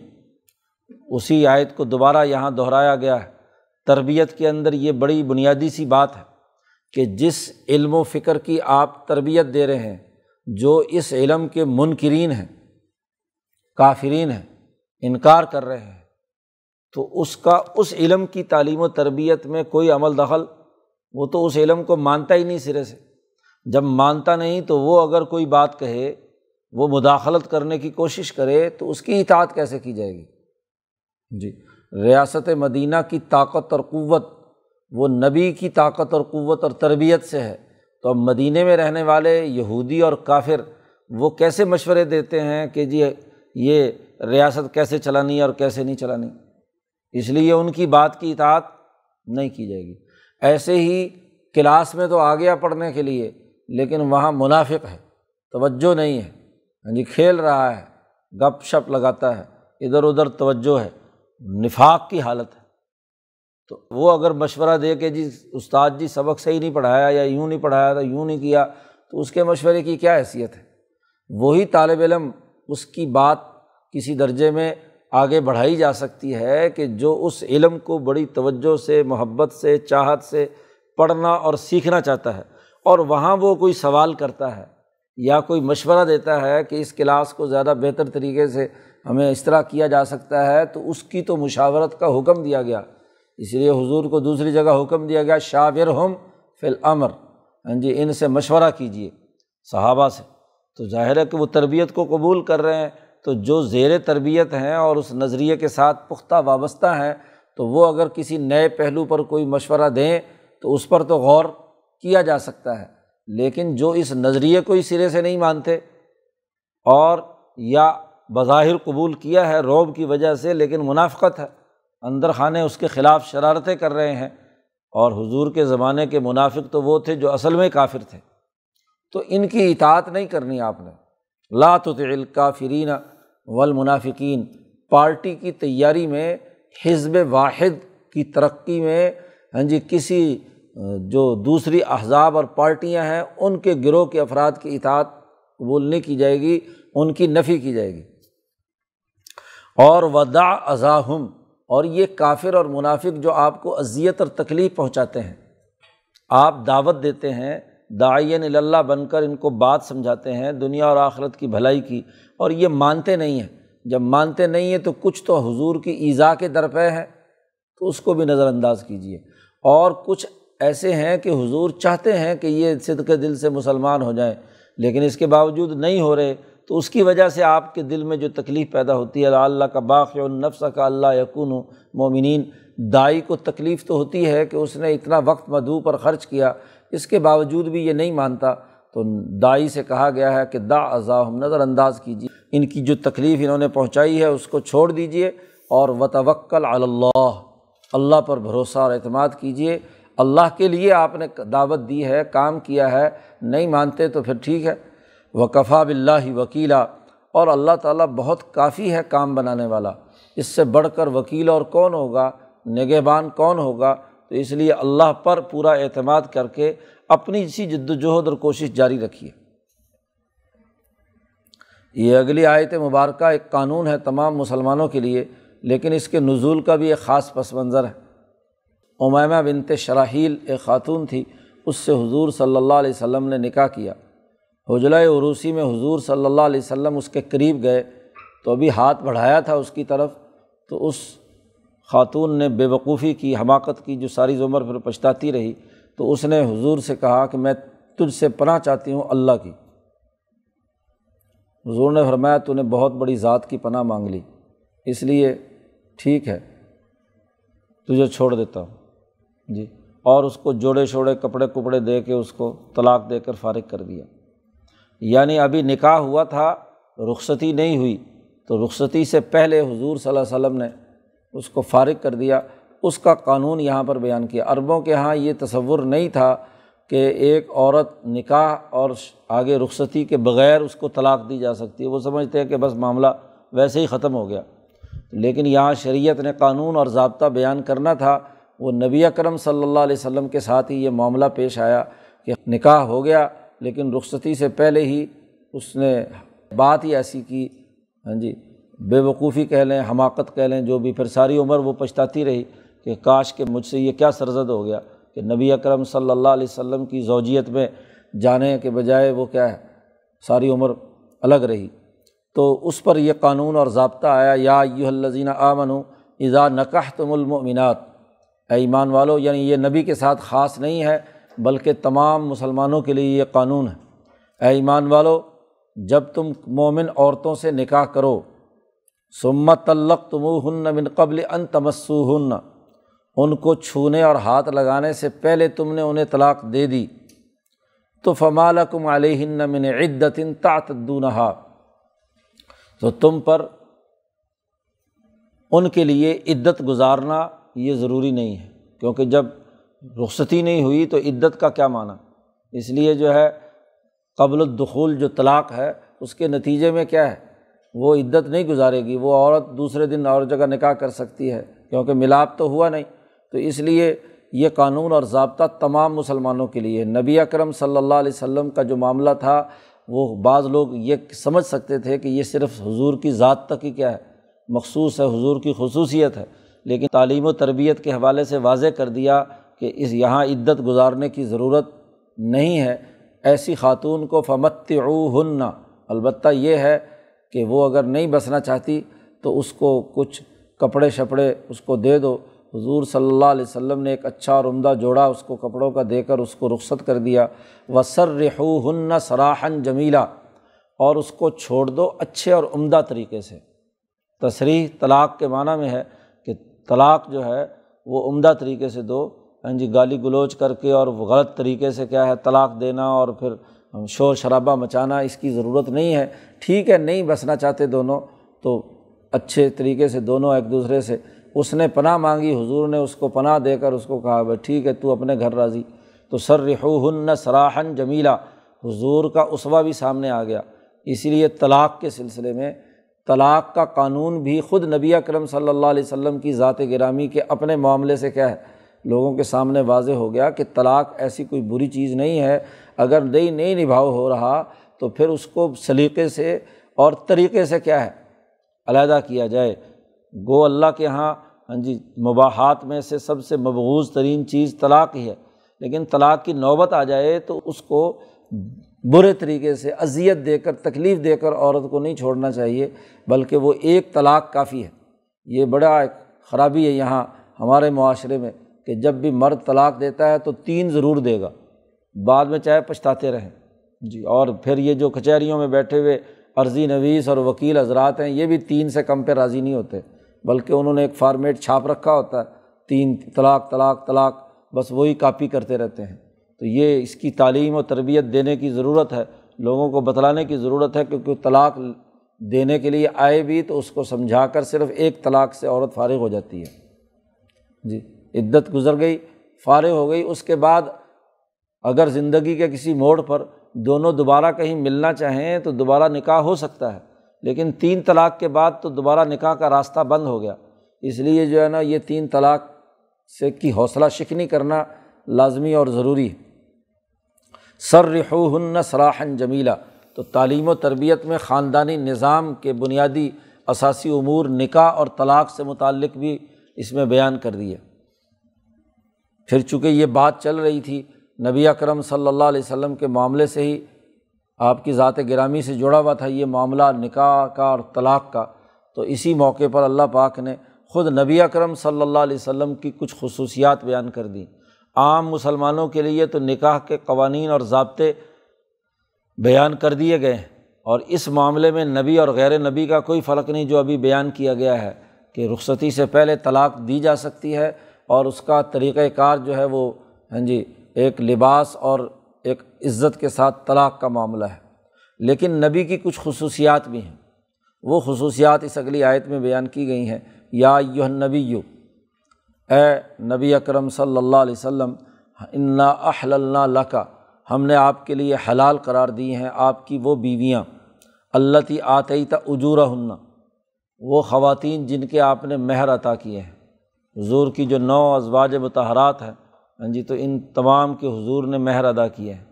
उसी आयत को दोबारा यहाँ दोहराया गया है तरबियत के अंदर ये बड़ी बुनियादी सी बात है कि जिस इल्म फ़िक्र की आप तरबियत दे रहे हैं जो इस इलम के मुनकरीन हैं काफरीन हैं इनकार कर रहे हैं तो उसका उस इलम की तालीम तरबियत में कोई अमल दखल वो तो उस इलम को मानता ही नहीं सिरे से जब मानता नहीं तो वो अगर कोई बात कहे वो मुदाखलत करने की कोशिश करे तो उसकी इतात कैसे की जाएगी जी रियासत मदीना की ताकत और क़वत वो नबी की ताकत और क़वत और तरबियत से है तो अब मदीने में रहने वाले यहूदी और काफिर वो कैसे मशवरे देते हैं कि जी ये रियासत कैसे चलानी और कैसे नहीं चलानी इसलिए उनकी बात की इतात नहीं की जाएगी ऐसे ही क्लास में तो आ गया पढ़ने के लिए लेकिन वहाँ मुनाफिक है तवज्जो नहीं है हाँ जी खेल रहा है गप शप लगाता है इधर उधर तवज्जो है निफाक की हालत है तो वो अगर मशवरा दे के जी उस्ताद जी सबक सही नहीं पढ़ाया या यूँ नहीं पढ़ाया था तो यूँ नहीं किया तो उसके मशवरे की क्या हैसियत है वही तालब इलम उसकी बात किसी दर्जे में आगे बढ़ाई जा सकती है कि जो उस इलम को बड़ी तवज्जो से मोहब्बत से चाहत से पढ़ना और सीखना चाहता है और वहाँ वो कोई सवाल करता है या कोई मशवरा देता है कि इस क्लास को ज़्यादा बेहतर तरीके से हमें इस तरह किया जा सकता है तो उसकी तो मुशावरत का हुक्म दिया गया इसलिए हुजूर को दूसरी जगह हुक्म दिया गया शाविर हम फिल अमर हाँ जी इनसे मशवरा कीजिए सहाबा से तो जाहिर है कि वो तरबियत को कबूल कर रहे हैं तो जो ज़ेर तरबियत हैं और उस नज़रिए के साथ पुख्ता वाबस्ता हैं तो वो अगर किसी नए पहलू पर कोई मशवरा दें तो उस पर तो गौर किया जा सकता है लेकिन जो इस नज़रिए को ही सिरे से नहीं मानते और या बज़ाहिर कबूल किया है रोब की वजह से लेकिन मुनाफ़त है अंदर खाने उसके ख़िलाफ़ शरारतें कर रहे हैं और हुजूर के ज़माने के मुनाफिक तो वो थे जो असल में काफिर थे तो इनकी इतात नहीं करनी आपने लातिल तो काफरीना वलमुनाफिकीन पार्टी की तैयारी में हिजब वाहिद की तरक्की में हाँ जी किसी जो दूसरी अहजाब और पार्टियाँ हैं उनके गिरोह के अफराद की इतात कबूल नहीं की जाएगी उनकी नफ़ी की जाएगी और वदा अज़ाहम और ये काफिर और मुनाफिक जो आपको अजियत और तकलीफ़ पहुँचाते हैं आप दावत देते हैं दाइन अल्लाह बनकर इनको बात समझाते हैं दुनिया और आखरत की भलाई की और ये मानते नहीं हैं जब मानते नहीं हैं तो कुछ तो हजूर की ईज़ा के दरपे हैं तो उसको भी नज़रअंदाज कीजिए और कुछ ऐसे हैं कि हुजूर चाहते हैं कि ये सिद्ध दिल से मुसलमान हो जाएँ लेकिन इसके बावजूद नहीं हो रहे तो उसकी वजह से आपके दिल में जो तकलीफ़ पैदा होती है अल्लाह का बाक़ नफ्स का अल्लाह यकून मोमिन दाई को तकलीफ़ तो होती है कि उसने इतना वक्त मधु पर ख़र्च किया इसके बावजूद भी ये नहीं मानता तो दाई से कहा गया है कि दा अज़ाहम नज़रअंदाज कीजिए इनकी जो तकलीफ़ इन्होंने पहुँचाई है उसको छोड़ दीजिए और वतवक्ल अल्लाह अल्लाह पर भरोसा और अतमाद कीजिए अल्लाह के लिए आपने दावत दी है काम किया है नहीं मानते तो फिर ठीक है वकफ़ा बिल्ला वकीला और अल्लाह ताला बहुत काफ़ी है काम बनाने वाला इससे बढ़कर वकील और कौन होगा निगहबान कौन होगा तो इसलिए अल्लाह पर पूरा अतमाद करके अपनी इसी जद्दोजहद और कोशिश जारी रखिए ये अगली आयत मुबारक एक कानून है तमाम मुसलमानों के लिए लेकिन इसके नज़ुल का भी एक ख़ास पस मंज़र है उमामा बिनत शराहील एक ख़ातून थी उससे हज़ूर सल्लल्लाहु अलैहि ने निका किया हजला उरूसी में हज़ूर सल्ला अलैहि उसके करीब गए तो अभी हाथ बढ़ाया था उसकी तरफ तो उस खातून ने बेवकूफ़ी की हमाकत की जो सारी उम्र फिर पछताती रही तो उसने हुजूर से कहा कि मैं तुझसे पना चाहती हूँ अल्लाह की हुजूर ने फरमाया तूने बहुत बड़ी ज़ात की पना मांग ली इसलिए ठीक है तुझे छोड़ देता हूँ जी और उसको जोड़े शोड़े कपड़े कुपड़े दे के उसको तलाक दे कर फारिग कर दिया यानी अभी निकाह हुआ था रुखसती नहीं हुई तो रुखसती से पहले हुजूर सल्लल्लाहु अलैहि वसल्लम ने उसको फारग कर दिया उसका कानून यहाँ पर बयान किया अरबों के यहाँ ये तस्वुर नहीं था कि एक औरत निकाह और आगे रुखसती के बग़ैर उसको तलाक दी जा सकती है वो समझते हैं कि बस मामला वैसे ही ख़त्म हो गया लेकिन यहाँ शरीयत ने कानून और जबता बयान करना था वो नबी अकरम सल्ला अलैहि के साथ ही ये मामला पेश आया कि निकाह हो गया लेकिन रुखसती से पहले ही उसने बात ही ऐसी की हाँ जी बेवकूफ़ी कह लें हमाकत कह लें जो भी फिर सारी उम्र वो पछताती रही कि काश के मुझसे ये क्या सरजद हो गया कि नबी अक्रम सल्लल्लाहु अलैहि की जोजियत में जाने के बजाय वो क्या है सारी उम्र अलग रही तो उस पर यह कानून और जबता आया या यूहल्लिन आमनु इज़ा नकह तुमलमिनत ईमान वालो यानी ये नबी के साथ ख़ास नहीं है बल्कि तमाम मुसलमानों के लिए ये कानून है ऐमान ईमान वालो जब तुम मोमिन औरतों से निकाह करो सुम्मा तल्लक तुमहन्न मिन कबल अन तमस्सूहन्न उनको छूने और हाथ लगाने से पहले तुमने उन्हें तलाक़ दे दी तो फ़मालकुम अलहिन्न मिन इद्दतिन तातदूनहा तो तुम पर उनके लिए इद्दत गुजारना ये ज़रूरी नहीं है क्योंकि जब रुखसती नहीं हुई तो इद्दत का क्या माना इसलिए जो है कबल दखूल जो तलाक़ है उसके नतीजे में क्या है वो इद्दत नहीं गुजारेगी वो औरत दूसरे दिन और जगह निकाह कर सकती है क्योंकि मिलाप तो हुआ नहीं तो इसलिए ये कानून और ज़बता तमाम मुसलमानों के लिए नबी अकरम सल्लल्लाहु अलैहि वसल्लम का जो मामला था वो बाज़ लोग ये समझ सकते थे कि ये सिर्फ़ हुजूर की ज़ात तक ही क्या है मखसूस है हुजूर की खसूसियत है लेकिन तालीम व तरबियत के हवाले से वाज कर दिया कि इस यहाँ इद्दत गुजारने की ज़रूरत नहीं है ऐसी ख़ातून को फ़मत अलबत् ये है कि वो अगर नहीं बसना चाहती तो उसको कुछ कपड़े शपड़े उसको दे दो हजूर सल्ला वसम ने एक अच्छा और उमदा जोड़ा उसको कपड़ों का देकर उसको रुखसत कर दिया वसर वसरहन सराहन जमीला और उसको छोड़ दो अच्छे और उमदा तरीके से तसरीह तलाक़ के माना में है कि तलाक़ जो है वो उमदा तरीके से दो हाँ जी गाली गलोच करके और गलत तरीके से क्या है तलाक़ देना और फिर शोर शराबा मचाना इसकी ज़रूरत नहीं है ठीक है नहीं बसना चाहते दोनों तो अच्छे तरीके से दोनों एक दूसरे से उसने पनाह मांगी हुजूर ने उसको पनाह देकर उसको कहा भाई ठीक है तू अपने घर राज़ी तो सर सर्रहन सराहन जमीला हुजूर का उसवा भी सामने आ गया इसीलिए तलाक़ के सिलसिले में तलाक़ का कानून भी ख़ुद नबी करम सल्ला वसम की ज़ात गिरामी के अपने मामले से क्या है लोगों के सामने वाज हो गया कि तलाक़ ऐसी कोई बुरी चीज़ नहीं है अगर नहीं नहीं निभाओ हो रहा तो फिर उसको सलीके से और तरीके से क्या है अलहदा किया जाए गो अल्लाह के यहाँ हाँ जी मुबाहत में से सबसे मबूज़ तरीन चीज़ तलाक़ ही है लेकिन तलाक़ की नौबत आ जाए तो उसको बुरे तरीके से अजियत देकर तकलीफ़ देकर औरत को नहीं छोड़ना चाहिए बल्कि वो एक तलाक़ काफ़ी है ये बड़ा एक ख़राबी है यहाँ हमारे माशरे में कि जब भी मर्द तलाक़ देता है तो तीन ज़रूर देगा बाद में चाहे पछताते रहें जी और फिर ये जो कचहरीों में बैठे हुए अर्जी नवीस और वकील हजरात हैं ये भी तीन से कम पे राज़ी नहीं होते बल्कि उन्होंने एक फार्मेट छाप रखा होता है तीन तलाक तलाक तलाक बस वही कापी करते रहते हैं तो ये इसकी तालीम और तरबियत देने की ज़रूरत है लोगों को बतलाने की ज़रूरत है क्योंकि तलाक देने के लिए आए भी तो उसको समझा कर सिर्फ एक तलाक से औरत फारिग हो जाती है जी इद्दत गुज़र गई फ़ारिग हो गई उसके बाद अगर ज़िंदगी के किसी मोड़ पर दोनों दोबारा कहीं मिलना चाहें तो दोबारा निकाह हो सकता है लेकिन तीन तलाक के बाद तो दोबारा निकाह का रास्ता बंद हो गया इसलिए जो है ना ये तीन तलाक से की हौसला शिकनी करना लाजमी और ज़रूरी है सर्रहन सराहन जमीला तो तालीम तरबियत में ख़ानदानी निज़ाम के बुनियादी असासी अमूर निका और तलाक़ से मुतक भी इसमें बयान कर दिए फिर चूँकि ये बात चल रही थी नबी अकरम सल्ला अलैहि के मामले से ही आपकी ज़ात गिरामी से जुड़ा हुआ था ये मामला निका का और तलाक़ का तो इसी मौके पर अल्लाह पाक ने ख़ुद नबी अकरम सल्लल्लाहु अलैहि की कुछ खसूसियात बयान कर दी आम मुसलमानों के लिए तो निकाह के कवानीन और ज़ाबते बयान कर दिए गए हैं और इस मामले में नबी और गैर नबी का कोई फ़र्क नहीं जो अभी बयान किया गया है कि रुखसती से पहले तलाक़ दी जा सकती है और उसका तरीक़ार जो है वो हाँ जी एक लिबास और एक इज़्ज़त के साथ तलाक़ का मामला है लेकिन नबी की कुछ खसूसियात भी हैं वो खसूसियात इस अगली आयत में बयान की गई हैं या युह नबी यू ए नबी अकरम सल्लाम अलैहि इन्ना अहलल्ना लका हमने आपके लिए हलाल करार दी हैं आपकी वो बीवियाँ अल्लती आतई तजूर हन्ना वो ख़वान जिनके आपने महर अता किए हैं हजूर की जो नौ अजवाज मतहरात हैं हाँ जी तो इन तमाम के हुजूर ने महर अदा किए हैं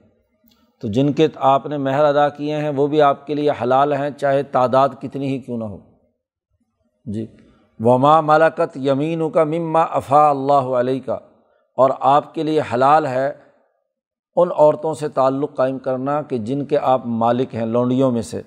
तो जिनके आपने महर अदा किए हैं वो भी आपके लिए हलाल हैं चाहे तादाद कितनी ही क्यों ना हो जी वमा मलाकत यमीन का मम्मा अफ़ा अल्लाह का और आपके लिए हलाल है उन औरतों से ताल्लुक़ कायम करना कि जिनके आप मालिक हैं लौंडियों में से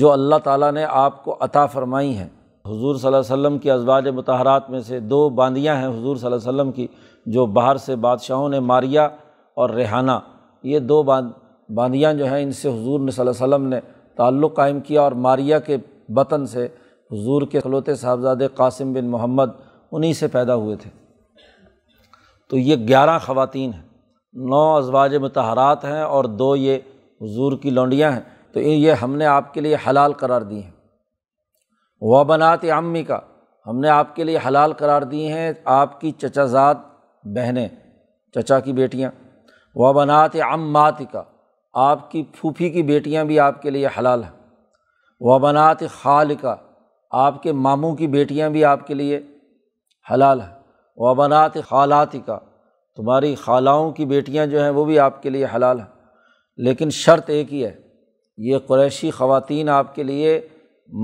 जो अल्लाह ताला ने आपको अता फ़रमाई हैं हुजूर सल्लल्लाहु अलैहि वसल्लम की अजवाज मतहरात में से दो बांदियाँ हैं हुजूर सल्लल्लाहु अलैहि वसल्लम की जो बाहर से बादशाहों ने मारिया और रेहाना ये दो बांद बांदियाँ जो हैं इनसे हुजूर ने सल्लल्लाहु अलैहि वसल्लम ने ताल्लुक़ कायम किया और मारिया के बतन से हुजूर के खलोते साहबजादे कासिम बिन मोहम्मद उन्हीं से पैदा हुए थे तो ये ग्यारह ख़वातीन हैं नौ अजवाज मतहरात हैं और दो ये हुजूर की लौंडियाँ हैं तो ये हमने आपके लिए हलाल करार दी हैं व बनात अम्मी का हमने आपके लिए हलाल करार दिए हैं आपकी चचाजाद बहनें चचा की बेटियाँ व बनात अम्मात का आपकी फूफी की बेटियाँ भी आपके लिए हलाल हैं व बनात खाल का आपके मामू की बेटियाँ भी आपके लिए हलाल हैं व बनात खालात का तुम्हारी खालाओं की बेटियाँ जो हैं वो भी आपके लिए हलाल हैं लेकिन शर्त एक ही है ये क़्रैशी ख़वान आपके लिए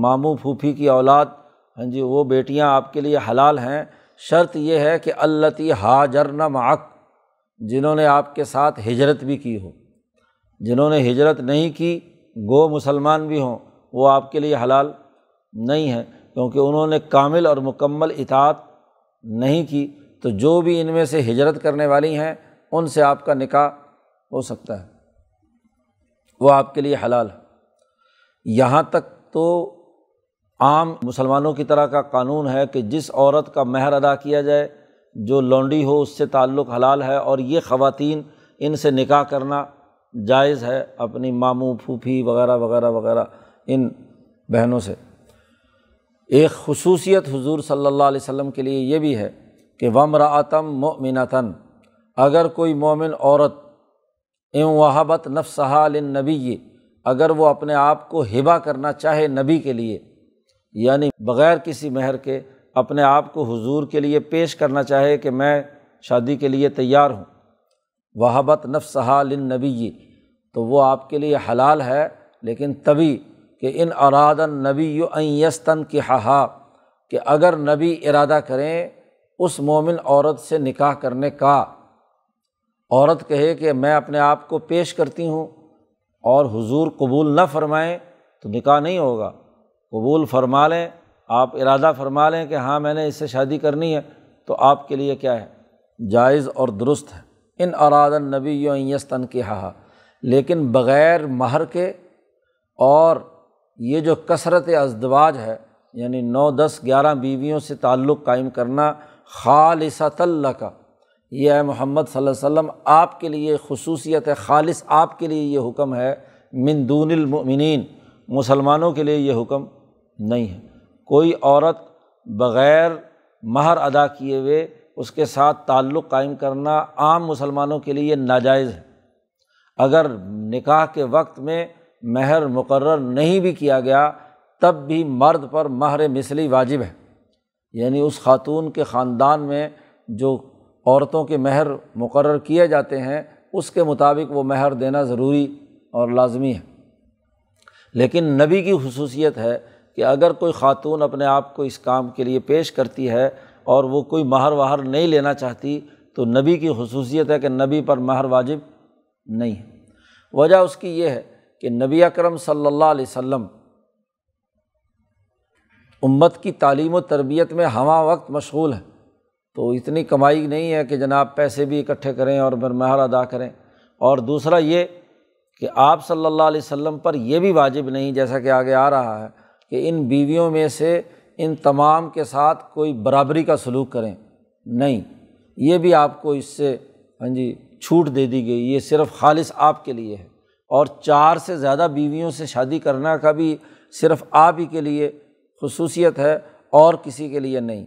मामू फूफी की औलाद हाँ जी वो बेटियाँ आपके लिए हलाल हैं शर्त यह है कि हाजर न माक जिन्होंने आपके साथ हिजरत भी की हो जिन्होंने हिजरत नहीं की गो मुसलमान भी हों वो आपके लिए हलाल नहीं है क्योंकि उन्होंने कामिल और मुकम्मल इतात नहीं की तो जो भी इनमें से हिजरत करने वाली हैं उनसे आपका निकाह हो सकता है वो आपके लिए हलाल है यहाँ तक तो आम मुसलमानों की तरह का कानून है कि जिस औरत का महर अदा किया जाए जो लौंडी हो उससे ताल्लुक़ हलाल है और ये ख़वातीन से निकाह करना जायज़ है अपनी मामू फूफी वगैरह वगैरह वगैरह इन बहनों से एक खसूसियत हुजूर सल्लल्लाहु अलैहि वसल्लम के लिए ये भी है कि वमरातम मोमिनतन अगर कोई मोमिन औरत एवं वहाबत नफसहा नबी अगर वो अपने आप को हिबा करना चाहे नबी के लिए यानी बग़ैर किसी महर के अपने आप को हुजूर के लिए पेश करना चाहे कि मैं शादी के लिए तैयार हूँ वहाबत नफ़सहा नबी तो वो आपके लिए हलाल है लेकिन तभी कि इन अरादन नबी यस्तन की हा कि अगर नबी इरादा करें उस मोमिन औरत से निकाह करने का औरत कहे कि मैं अपने आप को पेश करती हूँ और हुजूर कबूल न फरमाएँ तो निकाह नहीं होगा कबूल फरमा लें आप इरादा फरमा लें कि हाँ मैंने इससे शादी करनी है तो आपके लिए क्या है जायज़ और दुरुस्त है इन अरादन नबी यस्तन के हा लेकिन बग़ैर महर के और ये जो कसरत अजदवाज है यानी नौ दस ग्यारह बीवियों से ताल्लुक़ कायम करना खालसतल्ला का यह है मोहम्मद वसल्लम आपके लिए खसूसियत है आप के लिए ये हुक्म है मिन मुसलमानों के लिए ये हुक्म नहीं है कोई औरत बग़ैर महर अदा किए हुए उसके साथ ताल्लुक़ कायम करना आम मुसलमानों के लिए नाजायज़ है अगर निकाह के वक्त में महर मुकर नहीं भी किया गया तब भी मर्द पर महर मिसली वाजिब है यानी उस खातून के ख़ानदान में जो औरतों के महर मुकर किए जाते हैं उसके मुताबिक वो महर देना ज़रूरी और लाजमी है लेकिन नबी की खसूसियत है कि अगर कोई ख़ातून अपने आप को इस काम के लिए पेश करती है और वो कोई माहर वाहर नहीं लेना चाहती तो नबी की खसूसियत है कि नबी पर माहर वाजिब नहीं है वजह उसकी ये है कि नबी अकरम सल्लल्लाहु अलैहि वसल्लम उम्मत की तालीम व तरबियत में हवा वक्त मशगूल है तो इतनी कमाई नहीं है कि जनाब पैसे भी इकट्ठे करें और बरमहर अदा करें और दूसरा ये कि आप सल्लल्लाहु अलैहि पर यह भी वाजिब नहीं जैसा कि आगे आ रहा है कि इन बीवियों में से इन तमाम के साथ कोई बराबरी का सलूक करें नहीं ये भी आपको इससे हाँ जी छूट दे दी गई ये सिर्फ खालिश के लिए है और चार से ज़्यादा बीवियों से शादी करना का भी सिर्फ आप ही के लिए खसूसियत है और किसी के लिए नहीं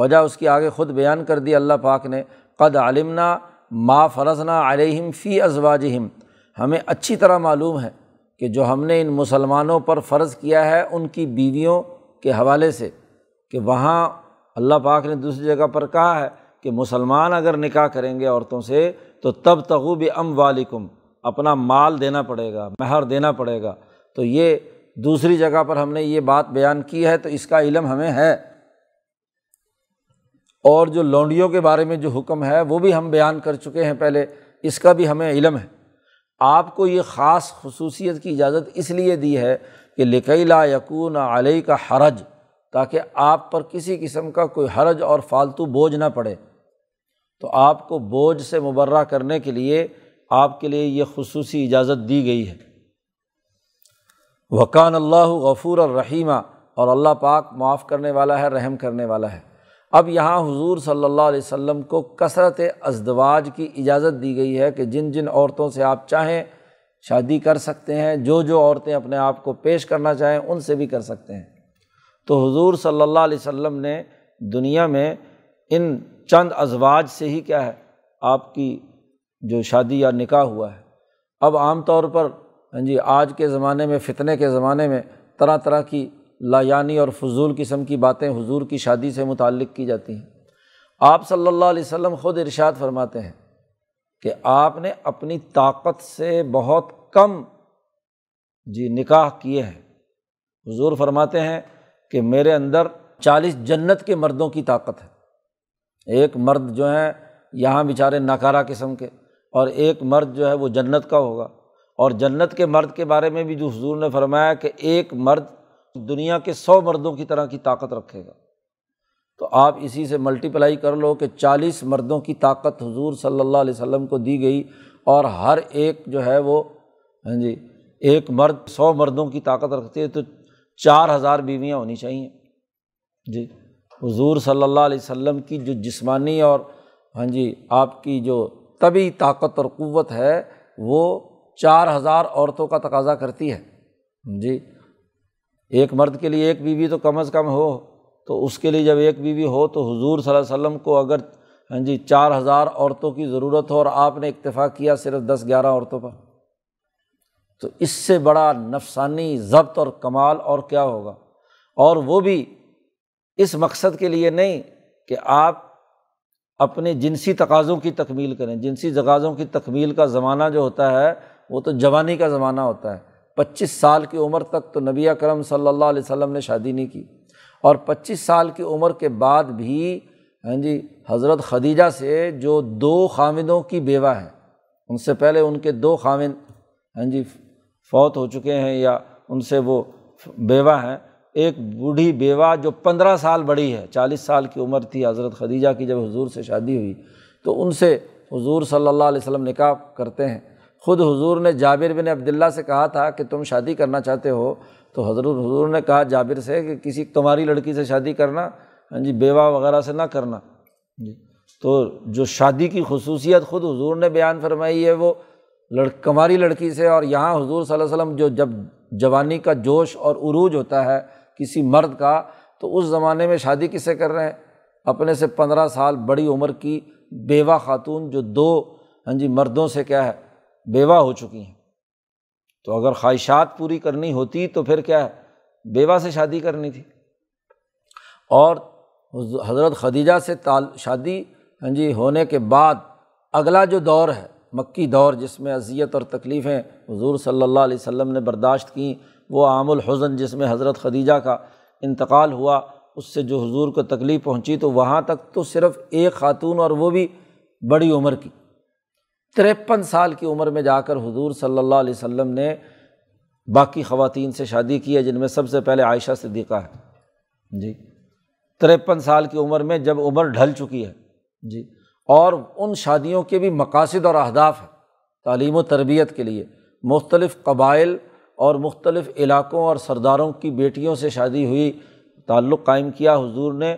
वजह उसकी आगे ख़ुद बयान कर दी अल्लाह पाक ने कद आलिमना माँ फ़रजना अलहम फ़ी अजवाजहम हमें अच्छी तरह मालूम है कि जो हमने इन मुसलमानों पर फ़र्ज़ किया है उनकी बीवियों के हवाले से कि वहाँ अल्लाह पाक ने दूसरी जगह पर कहा है कि मुसलमान अगर निकाह करेंगे औरतों से तो तब तगूब अम वालिकुम अपना माल देना पड़ेगा महर देना पड़ेगा तो ये दूसरी जगह पर हमने ये बात बयान की है तो इसका इलम हमें है और जो लौंडियों के बारे में जो हुक्म है वो भी हम बयान कर चुके हैं पहले इसका भी हमें इलम है आपको ये ख़ास खसूसियत की इजाज़त इसलिए दी है कि लिकैला यकून अलई का हरज ताकि आप पर किसी किस्म का कोई हरज और फालतू बोझ ना पड़े तो आपको बोझ से मुबर्रा करने के लिए आपके लिए ये खसूसी इजाज़त दी गई है वकान अल्लाह गफ़ूर और रहीमा और अल्लाह पाक माफ़ करने वाला है रहम करने वाला है अब यहाँ हुजूर सल्लल्लाहु अलैहि वसल्लम को कसरत अजदवाज की इजाज़त दी गई है कि जिन जिन औरतों से आप चाहें शादी कर सकते हैं जो जो औरतें अपने आप को पेश करना चाहें उनसे भी कर सकते हैं तो हुजूर सल्लल्लाहु अलैहि वसल्लम ने दुनिया में इन चंद अजवाज से ही क्या है आपकी जो शादी या निकाह हुआ है अब आम तौर पर हाँ जी आज के ज़माने में फ़ितने के ज़माने में तरह तरह की लायानी और फजूल किस्म की बातें हुजूर की शादी से मुतक़ की जाती हैं आप सल्लल्लाहु अलैहि वसल्लम ख़ुद इरशाद फरमाते हैं कि आपने अपनी ताकत से बहुत कम जी निकाह किए हैं हुजूर फरमाते हैं कि मेरे अंदर चालीस जन्नत के मर्दों की ताकत है एक मर्द जो हैं यहाँ बेचारे नाकारा किस्म के और एक मर्द जो है वो जन्नत का होगा और जन्नत के मर्द के बारे में भी जो हजूर ने फरमाया कि एक मर्द दुनिया के सौ मर्दों की तरह की ताकत रखेगा तो आप इसी से मल्टीप्लाई कर लो कि चालीस मर्दों की ताकत हुजूर सल्लल्लाहु अलैहि वसल्लम को दी गई और हर एक जो है वो हाँ जी एक मर्द सौ मर्दों की ताकत रखती है तो चार हज़ार बीवियाँ होनी चाहिए जी हजूर सल्ला वम की जो जिसमानी और हाँ जी आपकी जो तभी ताकत और क़वत है वो चार हज़ार औरतों का तकाजा करती है जी एक मर्द के लिए एक बीवी तो कम अज़ कम हो तो उसके लिए जब एक बीवी हो तो हुजूर सल्लल्लाहु अलैहि वसल्लम को अगर हाँ जी चार हज़ार औरतों की ज़रूरत हो और आपने इतफ़ा किया सिर्फ दस ग्यारह औरतों पर तो इससे बड़ा नफसानी जब्त और कमाल और क्या होगा और वो भी इस मकसद के लिए नहीं कि आप अपने जिनसी तकाज़ों की तकमील करें जिनसी तकाज़ों की तकमील का ज़माना जो होता है वो तो जवानी का ज़माना होता है पच्चीस साल की उम्र तक तो नबी करम सल्ला अलैहि ने शादी नहीं की और पच्चीस साल की उम्र के बाद भी हाँ जी हज़रत खदीजा से जो दो खामिदों की बेवा है उनसे पहले उनके दो खाविंद हाँ जी फौत हो चुके हैं या उनसे वो बेवा हैं एक बूढ़ी बेवा जो पंद्रह साल बड़ी है चालीस साल की उम्र थी हज़रत खदीजा की जब हजूर से शादी हुई तो उनसे हजूर सल्लल्लाहु अलैहि निका करते हैं ख़ुद हुजूर ने जाबिर बिन अब्दुल्ला से कहा था कि तुम शादी करना चाहते हो तो हजरत हुजूर ने कहा जाबिर से कि किसी तुम्हारी लड़की से शादी करना हाँ जी बेवा वगैरह से ना करना जी तो जो शादी की खसूसियत ख़ुद हुजूर ने बयान फरमाई है वो लड़ कमारी लड़की से और यहाँ हुजूर सल्लल्लाहु अलैहि वसल्लम जो जब जवानी का जोश और उरूज होता है किसी मर्द का तो उस ज़माने में शादी किसे कर रहे हैं अपने से पंद्रह साल बड़ी उम्र की बेवा खातून जो दो हाँ जी मर्दों से क्या है बेवा हो चुकी हैं तो अगर ख्वाहिशात पूरी करनी होती तो फिर क्या बेवा से शादी करनी थी और हज़रत खदीजा से ताल शादी हाँ जी होने के बाद अगला जो दौर है मक्की दौर जिसमें अजियत और तकलीफ़ें हजूर सल्ला वसम ने बर्दाश्त की वो आमुल हज़न जिसमें हज़रत खदीजा का इंतकाल हुआ उससे जो हजूर को तकलीफ़ पहुँची तो वहाँ तक तो सिर्फ़ एक ख़ातून और वो भी बड़ी उम्र की तिरपन साल की उम्र में जाकर हजूर सल्ला वम ने बाकी ख़वान से शादी की है जिनमें सबसे पहले आयशा सिद्दीक़ा है जी तिरपन साल की उम्र में जब उम्र ढल चुकी है जी और उन शादियों के भी मकासद और अहदाफ हैं तालीम तरबियत के लिए मुख्तलिफ़ कबाइल और मुख्तलिफ़ इलाक़ों और सरदारों की बेटियों से शादी हुई ताल्लुक़ कायम किया हुजूर ने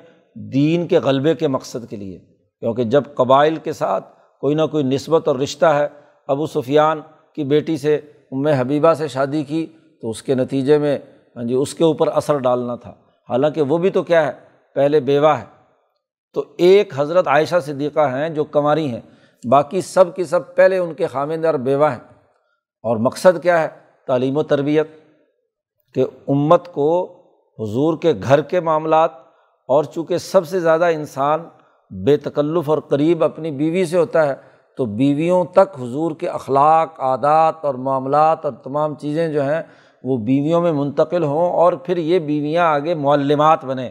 दीन के गलबे के मकसद के लिए क्योंकि जब कबाइल के साथ कोई ना कोई नस्बत और रिश्ता है अबू सुफियान की बेटी से उम हबीबा से शादी की तो उसके नतीजे में हाँ जी उसके ऊपर असर डालना था हालांकि वो भी तो क्या है पहले बेवा है तो एक हज़रत आयशा सिद्दीक़ा हैं जो कमारी हैं बाकी सब के सब पहले उनके खामिंद और बेवा हैं और मकसद क्या है तालीम तरबियत के उम्मत को हुजूर के घर के मामला और चूँकि सबसे ज़्यादा इंसान बेतकल्लुफ़ और करीब अपनी बीवी से होता है तो बीवियों तक हुजूर के अखलाक आदात और मामलात और तमाम चीज़ें जो हैं वो बीवियों में मुंतकिल हों और फिर ये बीवियाँ आगे मल्लमात बने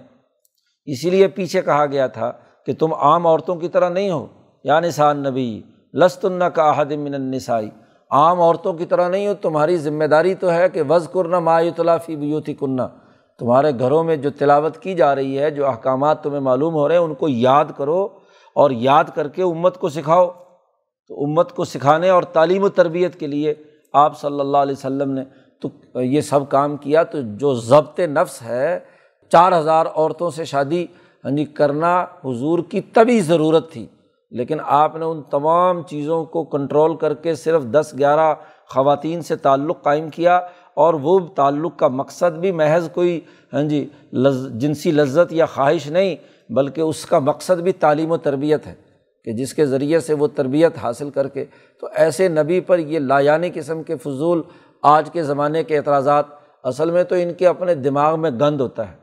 इसीलिए पीछे कहा गया था कि तुम आम औरतों की तरह नहीं हो या निसान नबी लस्तुन्ना का अहदमिनसाई आम औरतों की तरह नहीं हो तुम्हारी जिम्मेदारी तो है कि वज़कुरना मायुतला फ़ी बुयूती कुन्ना तुम्हारे घरों में जो तिलावत की जा रही है जो अहकाम तुम्हें मालूम हो रहे हैं उनको याद करो और याद करके उम्मत को सिखाओ तो उम्मत को सिखाने और तालीम तरबियत के लिए आप सल्लल्लाहु अलैहि ने तो ये सब काम किया तो जो जब्त नफ्स है चार हज़ार औरतों से शादी हाँ जी करना हज़ूर की तभी ज़रूरत थी लेकिन आपने उन तमाम चीज़ों को कंट्रोल करके सिर्फ दस ग्यारह ख़वातीन से ताल्लुक़ कायम किया और वो ताल्लुक़ का मकसद भी महज कोई हाँ जी लज, जिनसी लज्जत या ख्वाहिश नहीं बल्कि उसका मकसद भी तालीम व तरबियत है कि जिसके ज़रिए से वो तरबियत हासिल करके तो ऐसे नबी पर ये लायानी किस्म के फजूल आज के ज़माने के एतराज़ात असल में तो इनके अपने दिमाग में गंद होता है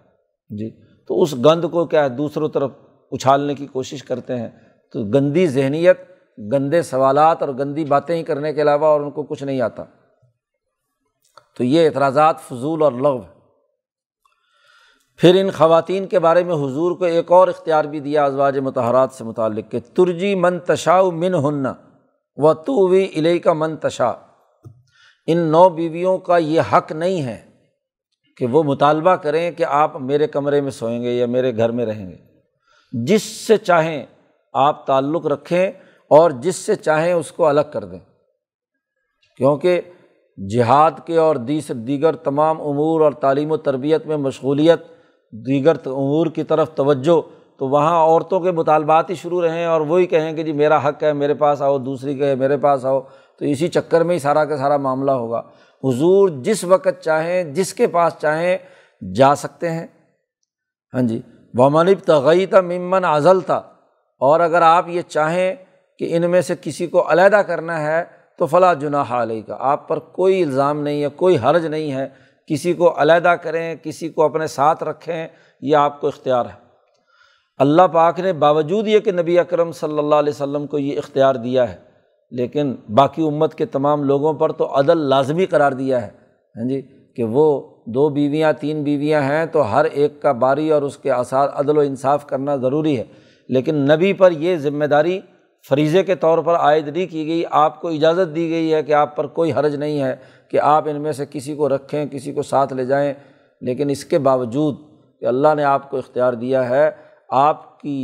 जी तो उस गंद को क्या है दूसरों तरफ उछालने की कोशिश करते हैं तो गंदी जहनीत गंदे सवालात और गंदी बातें ही करने के अलावा और उनको कुछ नहीं आता तो ये एतराज़ात फजूल और लغ फिर इन ख़वान के बारे में हजूर को एक और इख्तियार भी दिया आजवाज मतहरात से मुतल के तुरजी मन तशा मिन हन्ना व तो वी इले का मन तशा इन नौ बीवियों का ये हक नहीं है कि वो मुतालबा करें कि आप मेरे कमरे में सोएंगे या मेरे घर में रहेंगे जिससे चाहें आप ताल्लुक़ रखें और जिससे चाहें उसको अलग कर दें क्योंकि जिहाद के और दीस दीगर तमाम अमूर और तालीम तरबियत में मशगूलियत दीगर अमूर की तरफ तवज्जो तो वहाँ औरतों के मुतालबात ही शुरू रहें और वही कहें कि जी मेरा हक है मेरे पास आओ दूसरी कहे मेरे पास आओ तो इसी चक्कर में ही सारा का सारा मामला होगा हुजूर जिस वक़्त चाहें जिसके पास चाहें जा सकते हैं हाँ जी वमनब तगैता ममन अज़ल था और अगर आप ये चाहें कि इनमें से किसी को अलहदा करना है तो फ़ला जुनाह आलही का आप पर कोई इल्ज़ाम नहीं है कोई हर्ज नहीं है किसी को अलहदा करें किसी को अपने साथ रखें यह आपको इख्तियार है अल्लाह पाक ने बावजूद ये कि नबी अक्रम सल्ला वसम को ये इख्तियार दिया है लेकिन बाकी उम्मत के तमाम लोगों पर तो अदल लाजमी करार दिया है हाँ जी कि वो दो बीवियाँ तीन बीवियाँ हैं तो हर एक का बारी और उसके आसार अदल इंसाफ करना ज़रूरी है लेकिन नबी पर यह ज़िम्मेदारी फरीज़े के तौर पर आयद नहीं की गई आपको इजाज़त दी गई है कि आप पर कोई हर्ज नहीं है कि आप इनमें से किसी को रखें किसी को साथ ले जाएँ लेकिन इसके बावजूद कि अल्लाह ने आपको इख्तियार दिया है आपकी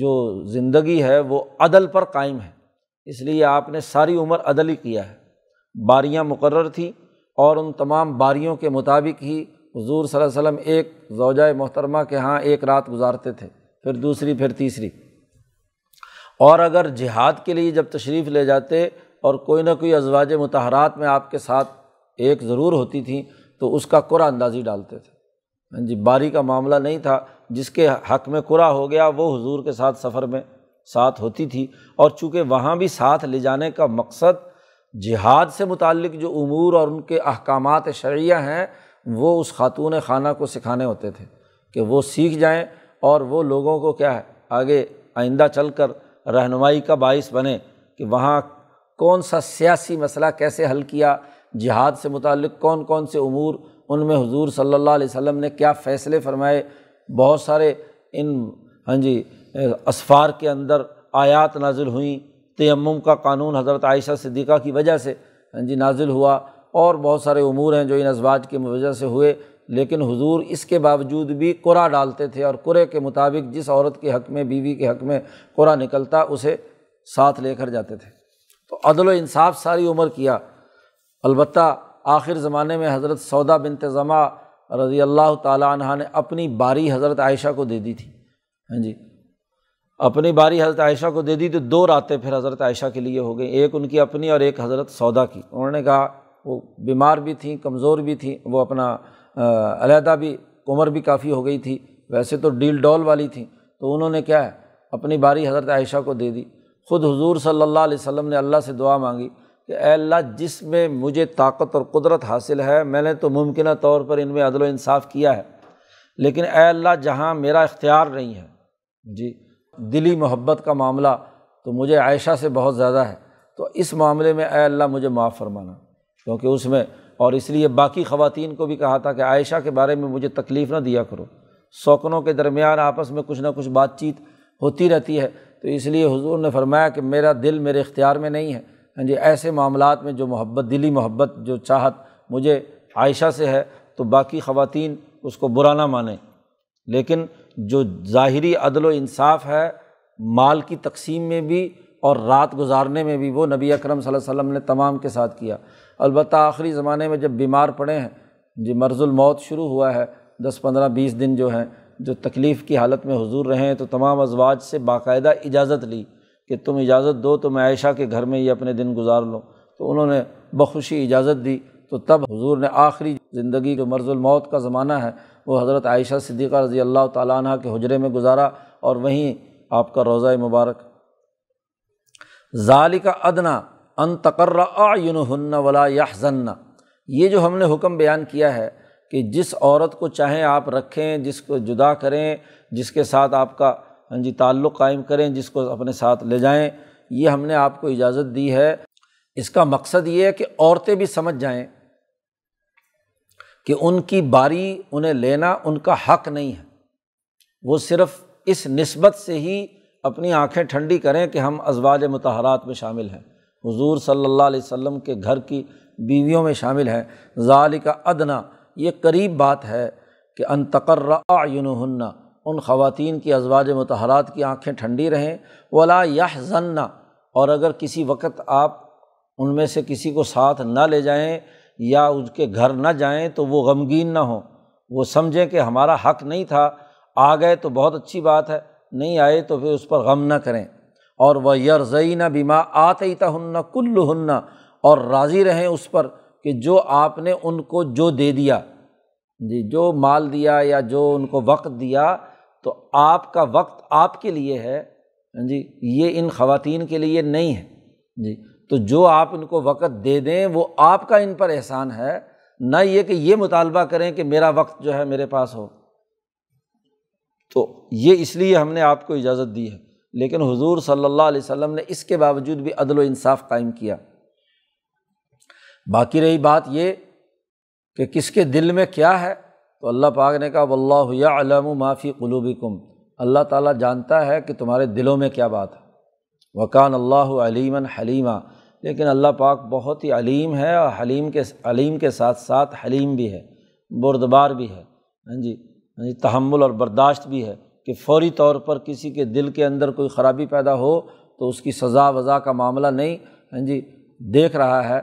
जो ज़िंदगी है वो अदल पर कायम है इसलिए आपने सारी उम्र अदल ही किया है बारियाँ मुकर थीं और उन तमाम बारियों के मुताबिक ही हजूर वसम एक जौजा मोहतरमा के यहाँ एक रात गुजारते थे फिर दूसरी फिर तीसरी और अगर जिहाद के लिए जब तशरीफ़ ले जाते और कोई ना कोई अजवाज मतहरात में आपके साथ एक ज़रूर होती थी तो उसका कुरा अंदाजी डालते थे हाँ जी बारी का मामला नहीं था जिसके हक में कुरा हो गया वो हज़ूर के साथ सफ़र में साथ होती थी और चूँकि वहाँ भी साथ ले जाने का मकसद जिहाद से मुतल जो अमूर और उनके अहकाम शरिया हैं वो उस खातून खाना को सिखाने होते थे कि वो सीख जाएँ और वो लोगों को क्या है आगे आइंदा चल कर रहनुमाई का बायस बने कि वहाँ कौन सा सियासी मसला कैसे हल किया जिहाद से मुतक कौन कौन से अमूर उनमें हजूर सल्ला वसम ने क्या फ़ैसले फ़रमाए बहुत सारे इन हाँ जी असफ़ार के अंदर आयात नाजिल हुई तयम का कानून हज़रत आयशा सिद्दीक़ा की वजह से हाँ जी नाजिल हुआ और बहुत सारे अमूर हैं जो इन अजवाज की वजह से हुए लेकिन हुजूर इसके बावजूद भी कुरा डालते थे और कुरे के मुताबिक जिस औरत के हक़ में बीवी के हक़ में कुरा निकलता उसे साथ लेकर जाते थे तो अदल इंसाफ सारी उम्र किया अलबत् आखिर ज़माने में हज़रत सौदा बिनतज़मा रज़ी अल्लाह तहा ने अपनी बारी हज़रत आयशा को दे दी थी हाँ जी अपनी बारी हज़रत आयशा को दे दी तो दो रातें फिर हज़रत आयशा के लिए हो गई एक उनकी अपनी और एक हज़रत सौदा की उन्होंने कहा वो बीमार भी थी कमज़ोर भी थी वो अपना अलहदा भी उम्र भी काफ़ी हो गई थी वैसे तो डील डॉल वाली थी तो उन्होंने क्या है अपनी बारी हज़रत आयशा को दे दी ख़ुद हजूर सल्लल्लाहु अलैहि ने अल्लाह से दुआ मांगी कि अल्लाह में मुझे ताकत और कुदरत हासिल है मैंने तो मुमकिन तौर पर इनमें अदलानसाफ़ किया है लेकिन अल्लाह जहाँ मेरा इख्तियार नहीं है जी दिली मोहब्बत का मामला तो मुझे आयशा से बहुत ज़्यादा है तो इस मामले में अल्लाह मुझे माफ़ फरमाना क्योंकि उसमें और इसलिए बाकी ख़वातीन को भी कहा था कि आयशा के बारे में मुझे तकलीफ़ ना दिया करो शौकनों के दरमियान आपस में कुछ ना कुछ बातचीत होती रहती है तो इसलिए हुजूर ने फरमाया कि मेरा दिल मेरे इख्तियार में नहीं है हाँ जी ऐसे मामलों में जो मोहब्बत दिली मोहब्बत जो चाहत मुझे आयशा से है तो बाकी ख़वातीन उसको बुरा ना माने लेकिन जो ज़ाहरी अदल इंसाफ है माल की तकसीम में भी और रात गुजारने में भी वो नबी अकरम सल्लल्लाहु अलैहि वसल्लम ने तमाम के साथ किया अलबत्त आखिरी ज़माने में जब बीमार पड़े हैं जी मर्जुल मौत शुरू हुआ है दस पंद्रह बीस दिन जो हैं जो तकलीफ़ की हालत में हुजूर रहे हैं तो तमाम अजवाज से बाकायदा इजाज़त ली कि तुम इजाज़त दो तो मैं आयशा के घर में ही अपने दिन गुजार लूँ तो उन्होंने बखुशी इजाज़त दी तो तब हुजूर ने आखिरी ज़िंदगी जो मर्जुल मौत का ज़माना है वो हज़रत आयशा सिद्दीक़ा रज़ी अल्लाह ताली के हजरे में गुजारा और वहीं आपका रोज़ा मुबारक ज़ालिक अदना अन तकर आयुन वला याहजन्ना ये जो हमने हुक्म बयान किया है कि जिस औरत को चाहें आप रखें जिसको जुदा करें जिसके साथ आपका हाँ जी ताल्लुक़ कायम करें जिसको अपने साथ ले जाएं ये हमने आपको इजाज़त दी है इसका मकसद ये है कि औरतें भी समझ जाएं कि उनकी बारी उन्हें लेना उनका हक नहीं है वो सिर्फ़ इस नस्बत से ही अपनी आँखें ठंडी करें कि हम अजवाज मतहरात में शामिल हैं हज़ूर सल्ला वम के घर की बीवियों में शामिल हैं जाल का अदना ये करीब बात है कि अनतकर्रयुनहन्ना उन खातिन की अजवाज मतहरात की आँखें ठंडी रहें वला यह जन्ना और अगर किसी वक्त आप उनमें से किसी को साथ ना ले जाएँ या उसके घर ना जाएं तो वो गमगीन ना हो वो समझें कि हमारा हक नहीं था आ गए तो बहुत अच्छी बात है नहीं आए तो फिर उस पर गम ना करें और वह यरजईना बीमा आतईता हन्ना कुल्लु हन्ना और राज़ी रहें उस पर कि जो आपने उनको जो दे दिया जी जो माल दिया या जो उनको वक्त दिया तो आपका वक्त आपके लिए है जी ये इन ख़वान के लिए नहीं है जी तो जो आप इनको वक्त दे दें वो आपका इन पर एहसान है ना ये कि ये मुतालबा करें कि मेरा वक्त जो है मेरे पास हो तो ये इसलिए हमने आपको इजाज़त दी है लेकिन हुजूर सल्लल्लाहु अलैहि वसल्लम ने इसके बावजूद भी अदल इंसाफ कायम किया बाकी रही बात ये कि किसके दिल में क्या है तो अल्लाह पाक ने कहा वल्लाम माफ़ी कलूबिकुम अल्लाह ताला जानता है कि तुम्हारे दिलों में क्या बात है वकान अल्लाह अलीमन हलीमा लेकिन अल्लाह पाक बहुत ही अलीम है और हलीम के अलीम के साथ साथ हलीम भी है बुरदबार भी है हाँ जी तहमुल और बर्दाश्त भी है कि फौरी तौर पर किसी के दिल के अंदर कोई ख़राबी पैदा हो तो उसकी सज़ा वज़ा का मामला नहीं हाँ जी देख रहा है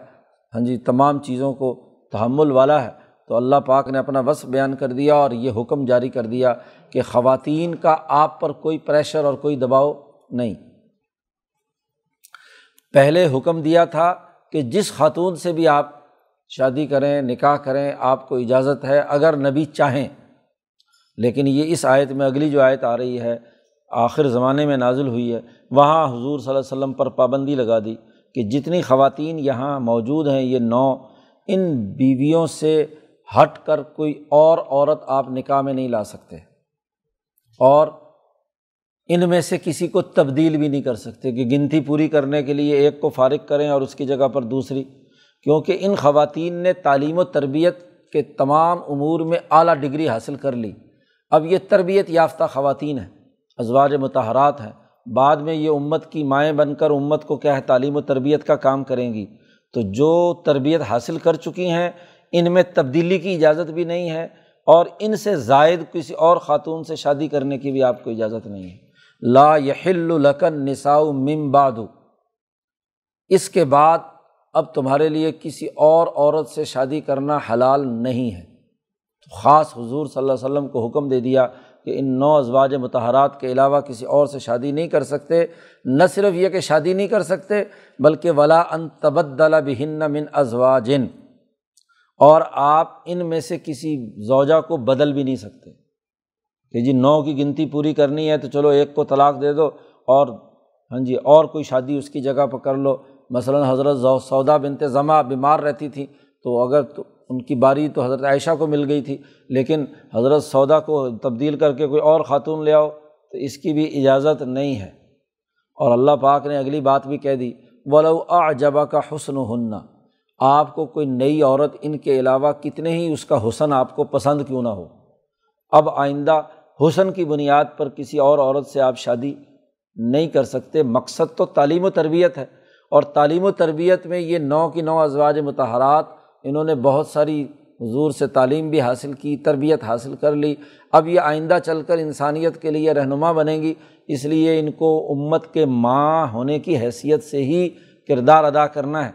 हाँ जी तमाम चीज़ों को तहमुल वाला है तो अल्लाह पाक ने अपना वस बयान कर दिया और ये हुक्म जारी कर दिया कि ख़वातीन का आप पर कोई प्रेशर और कोई दबाव नहीं पहले हुक्म दिया था कि जिस खातून से भी आप शादी करें निकाह करें आपको इजाज़त है अगर नबी चाहें लेकिन ये इस आयत में अगली जो आयत आ रही है आखिर ज़माने में नाजुल हुई है वहाँ हजूर सल्लल्लाहु अलैहि वसल्लम पर पाबंदी लगा दी कि जितनी ख़वातीन यहाँ मौजूद हैं ये नौ इन बीवियों से हट कर कोई और औरत आप निकाह में नहीं ला सकते और इन में से किसी को तब्दील भी नहीं कर सकते कि गिनती पूरी करने के लिए एक को फारिग करें और उसकी जगह पर दूसरी क्योंकि इन ख़वातीन ने तालीम व तरबियत के तमाम अमूर में अली डिग्री हासिल कर ली अब ये तरबियत याफ़्त ख़वान हैं अजवाज मतहरात हैं बाद में ये उम्मत की माएँ बनकर उम्मत को क्या है तालीम तरबियत का काम करेंगी तो जो तरबियत हासिल कर चुकी हैं इन में तब्दीली की इजाज़त भी नहीं है और इनसे जायद किसी और ख़ातून से शादी करने की भी आपको इजाज़त नहीं है ला यहिल्लकन नसाउ मिमबादू इसके बाद अब तुम्हारे लिए किसी और औरत से शादी करना हलाल नहीं है तो ख़ास हजूर सल्ला वसम को हुक्म दे दिया कि इन नौ अजवाज मतहरात के अलावा किसी और से शादी नहीं कर सकते न सिर्फ ये कि शादी नहीं कर सकते बल्कि वला अन तबदला बिहन्न मिन अजवाजिन और आप इन में से किसी जौजा को बदल भी नहीं सकते कि जी नौ की गिनती पूरी करनी है तो चलो एक को तलाक दे दो और हाँ जी और कोई शादी उसकी जगह पर कर लो मसलन हज़रत सौदा बिनते ज़मा बीमार रहती थी तो अगर तो उनकी बारी तो हज़रत आयशा को मिल गई थी लेकिन हज़रत सौदा को तब्दील करके कोई और ख़ातून ले आओ तो इसकी भी इजाज़त नहीं है और अल्लाह पाक ने अगली बात भी कह दी वलो आजबा का हसन हन्ना आपको कोई नई औरत इनके अलावा कितने ही उसका हुसन आपको पसंद क्यों ना हो अब आइंदा हुसन की बुनियाद पर किसी और औरत से आप शादी नहीं कर सकते मकसद तो तालीम तरबियत है और तालीम तरबियत में ये नौ की नौ अजवाज मतहरात इन्होंने बहुत सारी ज़ोर से तालीम भी हासिल की तरबियत हासिल कर ली अब ये आइंदा चल कर इंसानियत के लिए रहनुमा बनेगी इसलिए इनको उम्मत के माँ होने की हैसियत से ही किरदार अदा करना है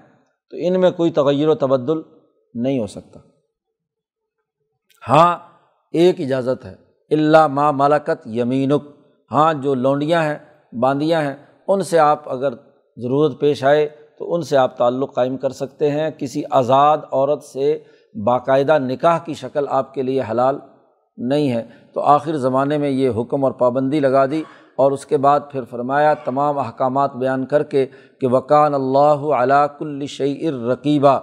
तो इनमें कोई तगैर तबदल नहीं हो सकता हाँ एक इजाज़त है अल्ला माँ मलाकत यमीनुक हाँ जो लौंडियाँ हैं बांदियाँ हैं उनसे आप अगर ज़रूरत पेश आए तो उनसे आप ताल्लुक़ कायम कर सकते हैं किसी आज़ाद औरत से बाकायदा निकाह की शक्ल आपके लिए हलाल नहीं है तो आखिर ज़माने में ये हुक्म और पाबंदी लगा दी और उसके बाद फिर फरमाया तमाम अहकाम बयान करके कि वकान अल्लाह अलाकुल्ल शर रकीबा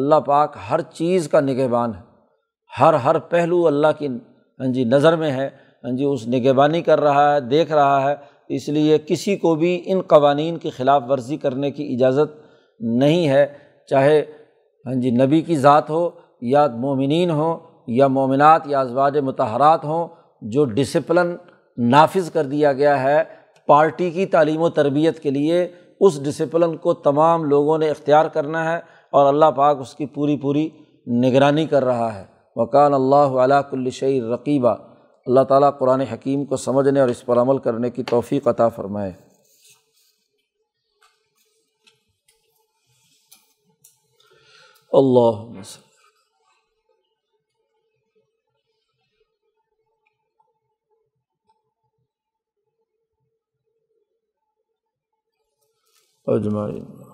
अल्लाह पाक हर चीज़ का निगहबान है हर हर पहलू अल्लाह की हाँ जी नज़र में है हाँ जी उस निगहबानी कर रहा है देख रहा है इसलिए किसी को भी इन कवानीन की ख़िलाफ़ वर्जी करने की इजाज़त नहीं है चाहे हाँ जी नबी की ज़ात हो या मोमिन हो या मोमिनत या अजवाज मतहरात हों जो डिसप्लन नाफिज कर दिया गया है पार्टी की तलीम तरबियत के लिए उस डिसिप्लिन को तमाम लोगों ने इख्तियार करना है और अल्लाह पाक उसकी पूरी पूरी निगरानी कर रहा है वकान अल्लाह अलाकुल्ल अल्लाह ताला कुरान हकीम को समझने और इस पर अमल करने की तोफ़ी अता फ़रमाए अजमाइन